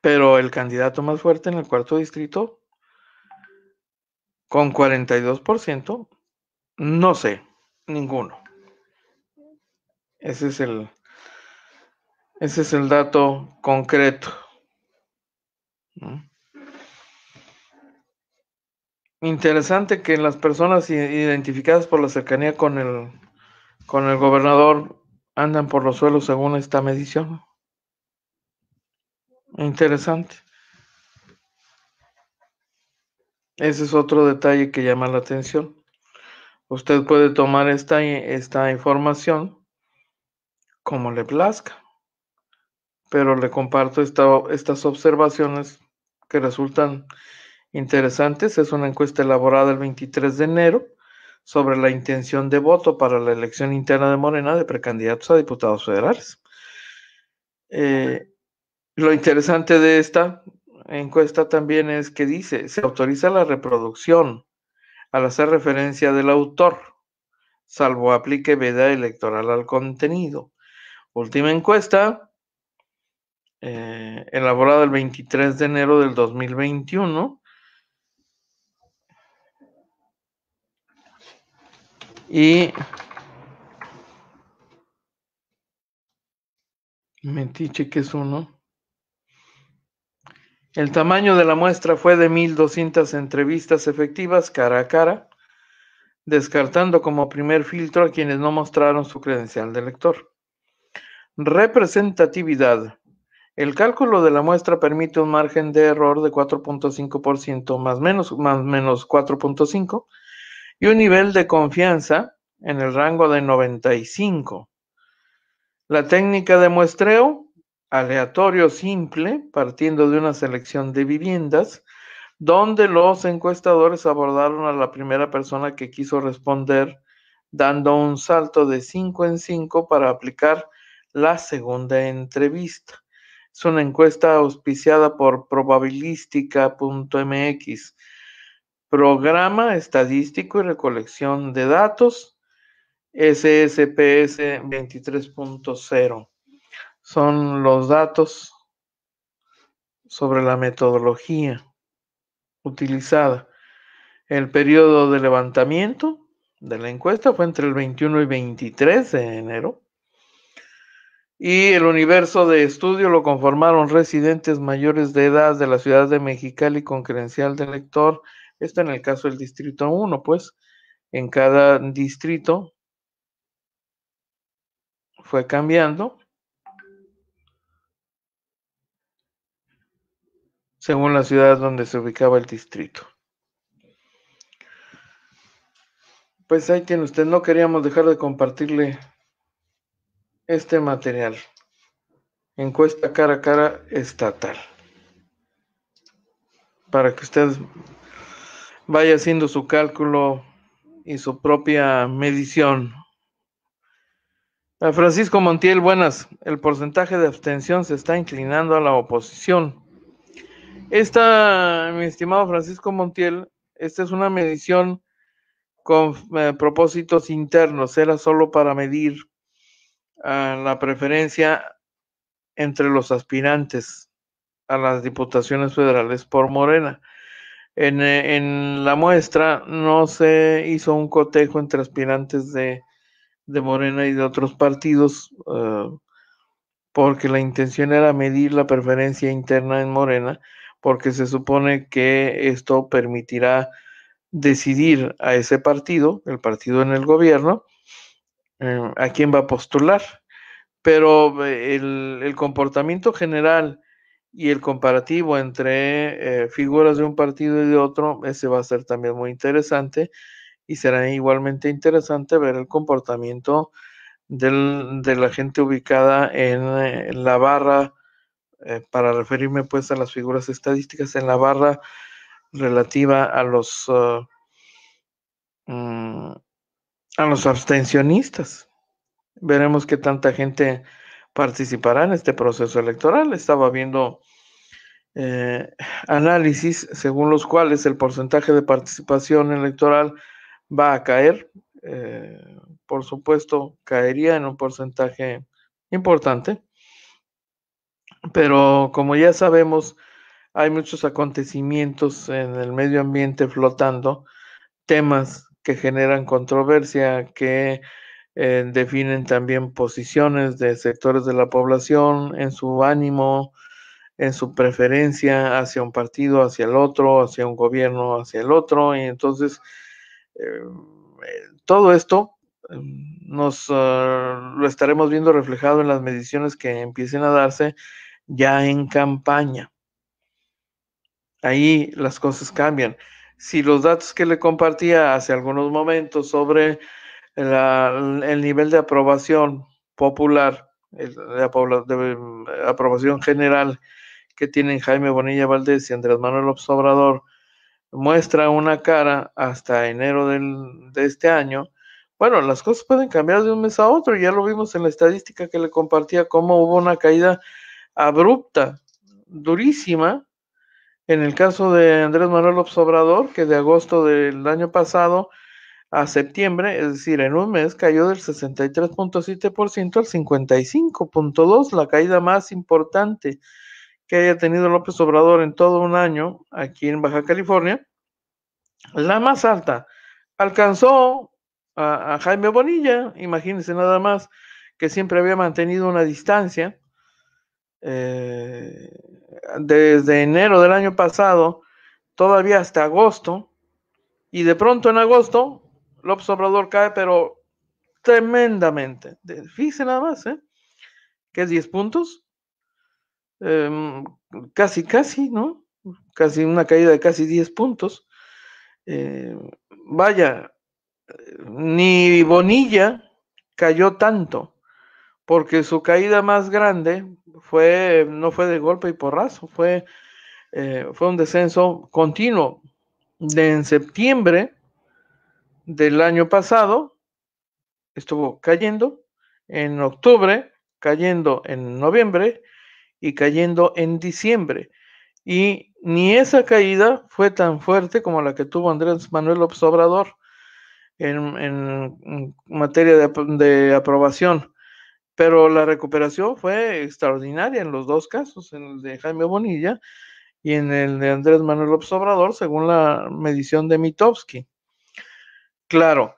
Pero el candidato más fuerte en el cuarto distrito, con 42%, no sé, ninguno. Ese es el, ese es el dato concreto. Interesante que las personas identificadas por la cercanía con el, con el gobernador andan por los suelos según esta medición. Interesante. Ese es otro detalle que llama la atención. Usted puede tomar esta, esta información como le plazca pero le comparto estas observaciones que resultan interesantes. Es una encuesta elaborada el 23 de enero sobre la intención de voto para la elección interna de Morena de precandidatos a diputados federales. Eh, lo interesante de esta encuesta también es que dice, se autoriza la reproducción al hacer referencia del autor, salvo aplique veda electoral al contenido. Última encuesta, eh, elaborada elaborado el 23 de enero del 2021. Y metiche que es uno. El tamaño de la muestra fue de 1.200 entrevistas efectivas cara a cara, descartando como primer filtro a quienes no mostraron su credencial de lector. Representatividad. El cálculo de la muestra permite un margen de error de 4.5% más menos, más menos 4.5 y un nivel de confianza en el rango de 95. La técnica de muestreo, aleatorio simple, partiendo de una selección de viviendas, donde los encuestadores abordaron a la primera persona que quiso responder, dando un salto de 5 en 5 para aplicar la segunda entrevista. Es una encuesta auspiciada por probabilística.mx, programa estadístico y recolección de datos SSPS 23.0. Son los datos sobre la metodología utilizada. El periodo de levantamiento de la encuesta fue entre el 21 y 23 de enero y el universo de estudio lo conformaron residentes mayores de edad de la ciudad de Mexicali con credencial de lector. Esto en el caso del Distrito 1, pues en cada distrito fue cambiando. según la ciudad donde se ubicaba el distrito. Pues ahí tiene usted, no queríamos dejar de compartirle este material. Encuesta cara a cara estatal. Para que usted vaya haciendo su cálculo y su propia medición. A Francisco Montiel, buenas. El porcentaje de abstención se está inclinando a la oposición. Esta, mi estimado Francisco Montiel, esta es una medición con eh, propósitos internos, era solo para medir a la preferencia entre los aspirantes a las diputaciones federales por Morena. Eh, en, la muestra no se hizo un cotejo entre aspirantes de, de Morena y de otros partidos, eh, porque la intención era medir la preferencia interna en Morena, porque se supone que esto permitirá decidir a ese partido, el partido en el gobierno, Em, a quién va a postular. Pero eh, el, comportamiento general y el comparativo entre eh, figuras de un partido y de otro, ese va a ser también muy interesante y será igualmente interesante ver el comportamiento de la gente ubicada en, eh, la barra, para referirme pues a las figuras estadísticas, en la barra relativa a los... Ah, mm, a los abstencionistas. Veremos qué tanta gente participará en este proceso electoral. Estaba viendo eh, análisis según los cuales el porcentaje de participación electoral va a caer. Eh, por supuesto, caería en un porcentaje importante. Pero como ya sabemos, hay muchos acontecimientos en el medio ambiente flotando, temas que generan controversia, que eh, definen también posiciones de sectores de la población en su ánimo, en su preferencia hacia un partido, hacia el otro, hacia un gobierno, hacia el otro. Y entonces, em, eh, todo esto em, nos ah, lo estaremos viendo reflejado en las mediciones que empiecen a darse ya en campaña. Ahí las cosas cambian si los datos que le compartía hace algunos momentos sobre el nivel de aprobación popular, de, mm, aprobación general que tienen Jaime Bonilla Valdés y Andrés Manuel López Obrador, muestra una cara hasta enero de este año, bueno, las cosas pueden cambiar de un mes a otro, ya lo vimos en la estadística que le compartía, cómo hubo una caída abrupta, durísima, en el caso de Andrés Manuel López Obrador, que de agosto del año pasado a septiembre, es decir, en un mes, cayó del 63.7% al 55.2%, la caída más importante que haya tenido López Obrador en todo un año aquí en Baja California, la más alta. Alcanzó a, Jaime Bonilla, imagínense nada más, que siempre había mantenido una distancia eh, desde enero del año pasado, todavía hasta agosto, y de pronto en agosto López Obrador cae, pero tremendamente. difícil nada más, ¿eh? Que es 10 puntos. Em, casi, casi, ¿no? Casi una caída de casi 10 puntos. Eh, vaya, eh, ni Bonilla cayó tanto porque su caída más grande fue, no fue de golpe y porrazo, fue, eh, fue un descenso continuo. De en septiembre del año pasado estuvo cayendo, en octubre, cayendo en noviembre y cayendo en diciembre. Y ni esa caída fue tan fuerte como la que tuvo Andrés Manuel López Obrador en, materia de aprobación pero la recuperación fue extraordinaria en los dos casos, en el de Jaime Bonilla y en el de Andrés Manuel López Obrador, según la medición de Mitofsky. Claro,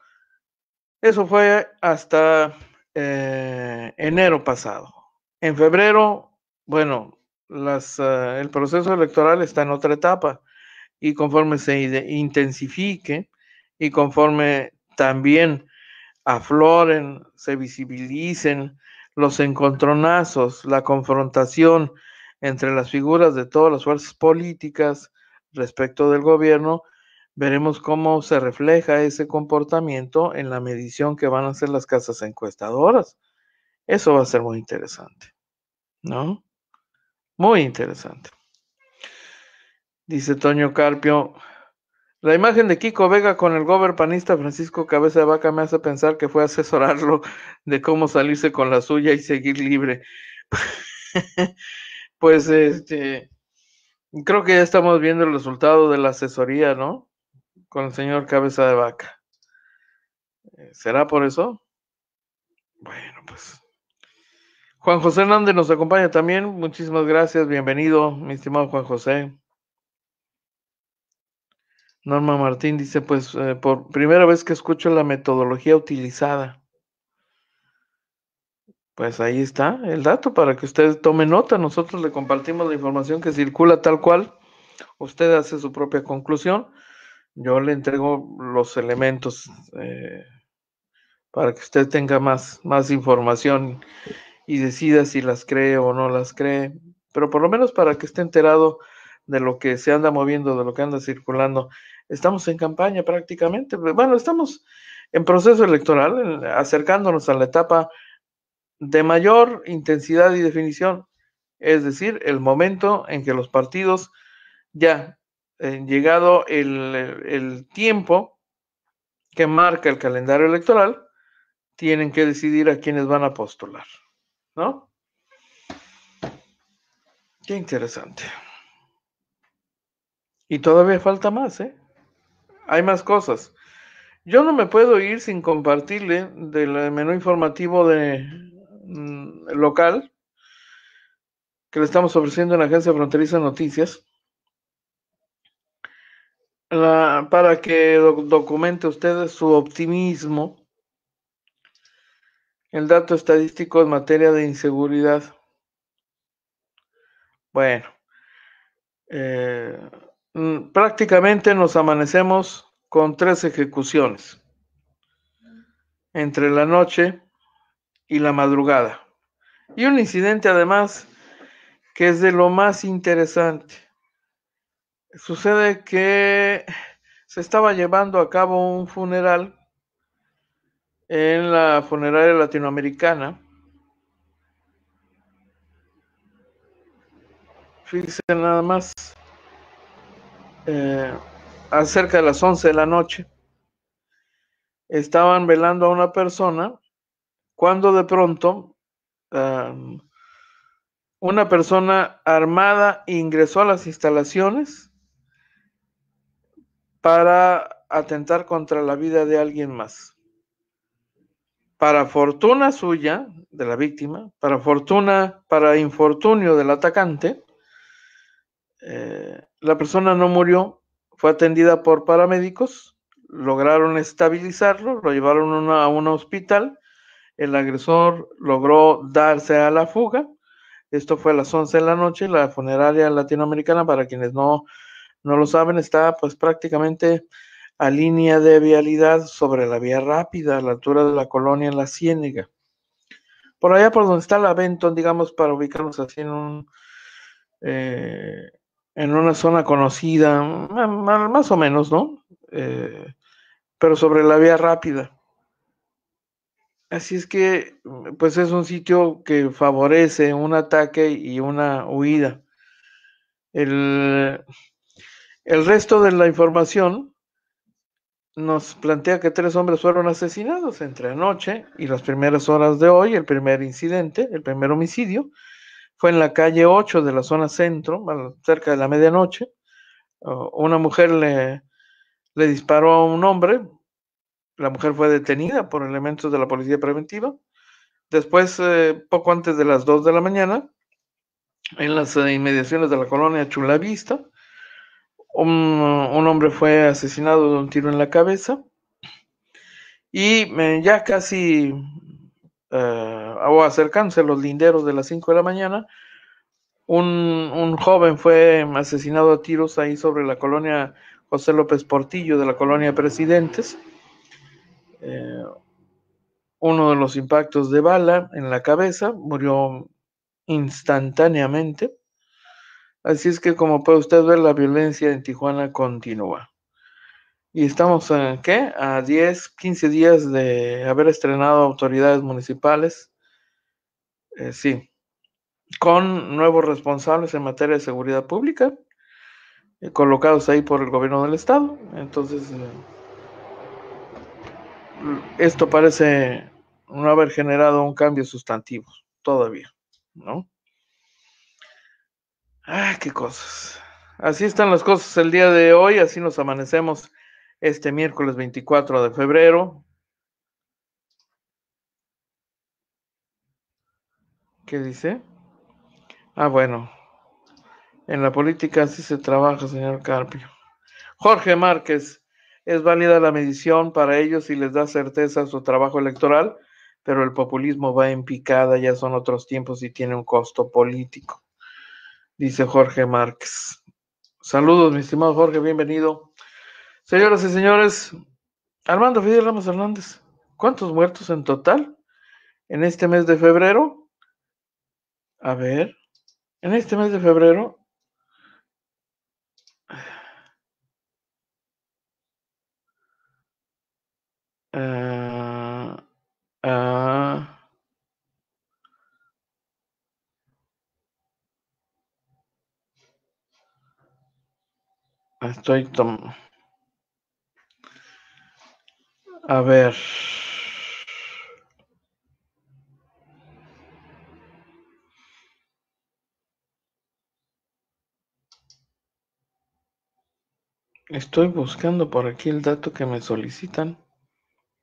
eso fue hasta eh, enero pasado. En febrero, bueno, las, ah, el proceso electoral está en otra etapa y conforme se intensifique y conforme también afloren, se visibilicen los encontronazos, la confrontación entre las figuras de todas las fuerzas políticas respecto del gobierno, veremos cómo se refleja ese comportamiento en la medición que van a hacer las casas encuestadoras. Eso va a ser muy interesante, ¿no? Muy interesante. Dice Toño Carpio, la imagen de Kiko Vega con el gober panista Francisco Cabeza de Vaca me hace pensar que fue asesorarlo de cómo salirse con la suya y seguir libre. [LAUGHS] pues este creo que ya estamos viendo el resultado de la asesoría, ¿no? Con el señor Cabeza de Vaca. ¿Será por eso? Bueno, pues. Juan José Hernández nos acompaña también. Muchísimas gracias. Bienvenido, mi estimado Juan José. Norma Martín dice, pues eh, por primera vez que escucho la metodología utilizada. Pues ahí está el dato para que usted tome nota. Nosotros le compartimos la información que circula tal cual. Usted hace su propia conclusión. Yo le entrego los elementos eh, para que usted tenga más, más información y decida si las cree o no las cree. Pero por lo menos para que esté enterado de lo que se anda moviendo, de lo que anda circulando. Estamos en campaña prácticamente. Bueno, estamos en proceso electoral, acercándonos a la etapa de mayor intensidad y definición, es decir, el momento en que los partidos ya han eh, llegado el, el tiempo que marca el calendario electoral, tienen que decidir a quiénes van a postular, ¿no? Qué interesante. Y todavía falta más, ¿eh? Hay más cosas. Yo no me puedo ir sin compartirle del menú informativo de mm, local que le estamos ofreciendo en la Agencia Fronteriza Noticias para que documente ustedes su optimismo. El dato estadístico en materia de inseguridad. Bueno, eh, Mm, prácticamente nos amanecemos con tres ejecuciones entre la noche y la madrugada. Y un incidente además que es de lo más interesante. Sucede que se estaba llevando a cabo un funeral en la funeraria latinoamericana. Fíjense nada más, eh, acerca de las 11 de la noche, estaban velando a una persona cuando de pronto una persona armada ingresó a las instalaciones para atentar contra la vida de alguien más. Para fortuna suya, de la víctima, para fortuna, para infortunio del atacante, eh, la persona no murió, fue atendida por paramédicos, lograron estabilizarlo, lo llevaron a un hospital, el agresor logró darse a la fuga, esto fue a las 11 de la noche, la funeraria latinoamericana, para quienes no, no lo saben, está pues prácticamente a línea de vialidad sobre la vía rápida, a la altura de la colonia La Ciénega. Por allá por donde está la Benton, digamos, para ubicarnos así en un... Eh, en una zona conocida, más o menos, ¿no? Eh, pero sobre la vía rápida. Así es que, pues es un sitio que favorece un ataque y una huida. El, el resto de la información nos plantea que tres hombres fueron asesinados entre anoche y las primeras horas de hoy, el primer incidente, el primer homicidio, fue en la calle 8 de la zona centro, cerca de la medianoche. Una mujer le, disparó a un hombre. La mujer fue detenida por elementos de la policía preventiva. Después, eh, poco antes de las 2 de la mañana, en las eh, inmediaciones de la colonia Chulavista, un, un hombre fue asesinado de un tiro en la cabeza. Y eh, ya casi eh, o acercándose a los linderos de las 5 de la mañana, un, joven fue asesinado a tiros ahí sobre la colonia José López Portillo de la colonia Presidentes. Eh, uno de los impactos de bala en la cabeza, murió instantáneamente. Así es que como puede usted ver, la violencia en Tijuana continúa. Y estamos a qué? A 10, 15 días de haber estrenado autoridades municipales. Eh, sí, con nuevos responsables en materia de seguridad pública, eh, colocados ahí por el gobierno del estado. Entonces, eh, esto parece no haber generado un cambio sustantivo todavía, ¿no? Ah, qué cosas. Así están las cosas el día de hoy, así nos amanecemos este miércoles 24 de febrero. ¿Qué dice? Ah, bueno. En la política así se trabaja, señor Carpio. Jorge Márquez, es válida la medición para ellos y les da certeza a su trabajo electoral, pero el populismo va en picada, ya son otros tiempos y tiene un costo político, dice Jorge Márquez. Saludos, mi estimado Jorge, bienvenido. Señoras y señores, Armando Fidel Ramos Hernández, ¿cuántos muertos en total en este mes de febrero? A ver, en este mes de febrero eh, ah, ah, estoy tomando. A ver. Estoy buscando por aquí el dato que me solicitan.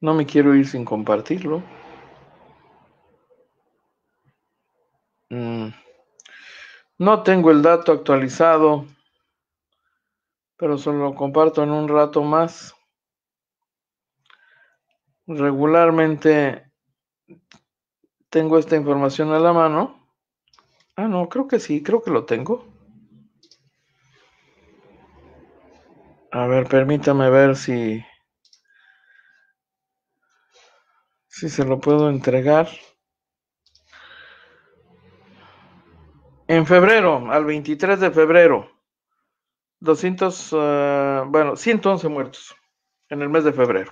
No me quiero ir sin compartirlo. Mm. No tengo el dato actualizado, pero solo lo comparto en un rato más regularmente tengo esta información a la mano. Ah, no, creo que sí, creo que lo tengo. A ver, permítame ver si si se lo puedo entregar. En febrero, al 23 de febrero, 200, eh, bueno, 111 muertos en el mes de febrero.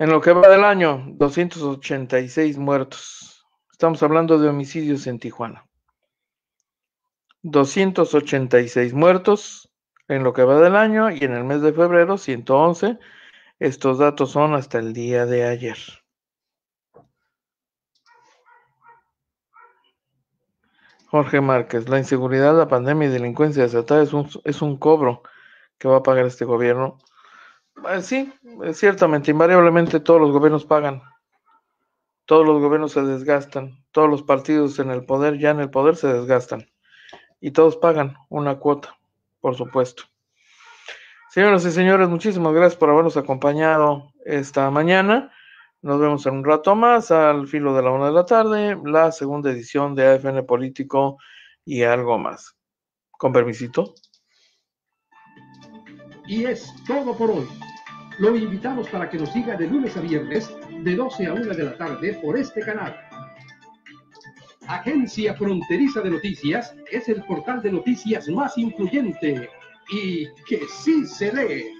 En lo que va del año, 286 muertos. Estamos hablando de homicidios en Tijuana. 286 muertos en lo que va del año y en el mes de febrero 111. Estos datos son hasta el día de ayer. Jorge Márquez, la inseguridad, la pandemia y delincuencia desatada es un, es un cobro que va a pagar este gobierno eh, sí, eh, ciertamente, invariablemente todos los gobiernos pagan, todos los gobiernos se desgastan, todos los partidos en el poder, ya en el poder se desgastan y todos pagan una cuota, por supuesto. Señoras y señores, muchísimas gracias por habernos acompañado esta mañana. Nos vemos en un rato más al filo de la una de la tarde, la segunda edición de AFN Político y algo más. Con permisito. Y es todo por hoy. Lo invitamos para que nos siga de lunes a viernes de 12 a 1 de la tarde por este canal. Agencia Fronteriza de Noticias es el portal de noticias más influyente y que sí se lee.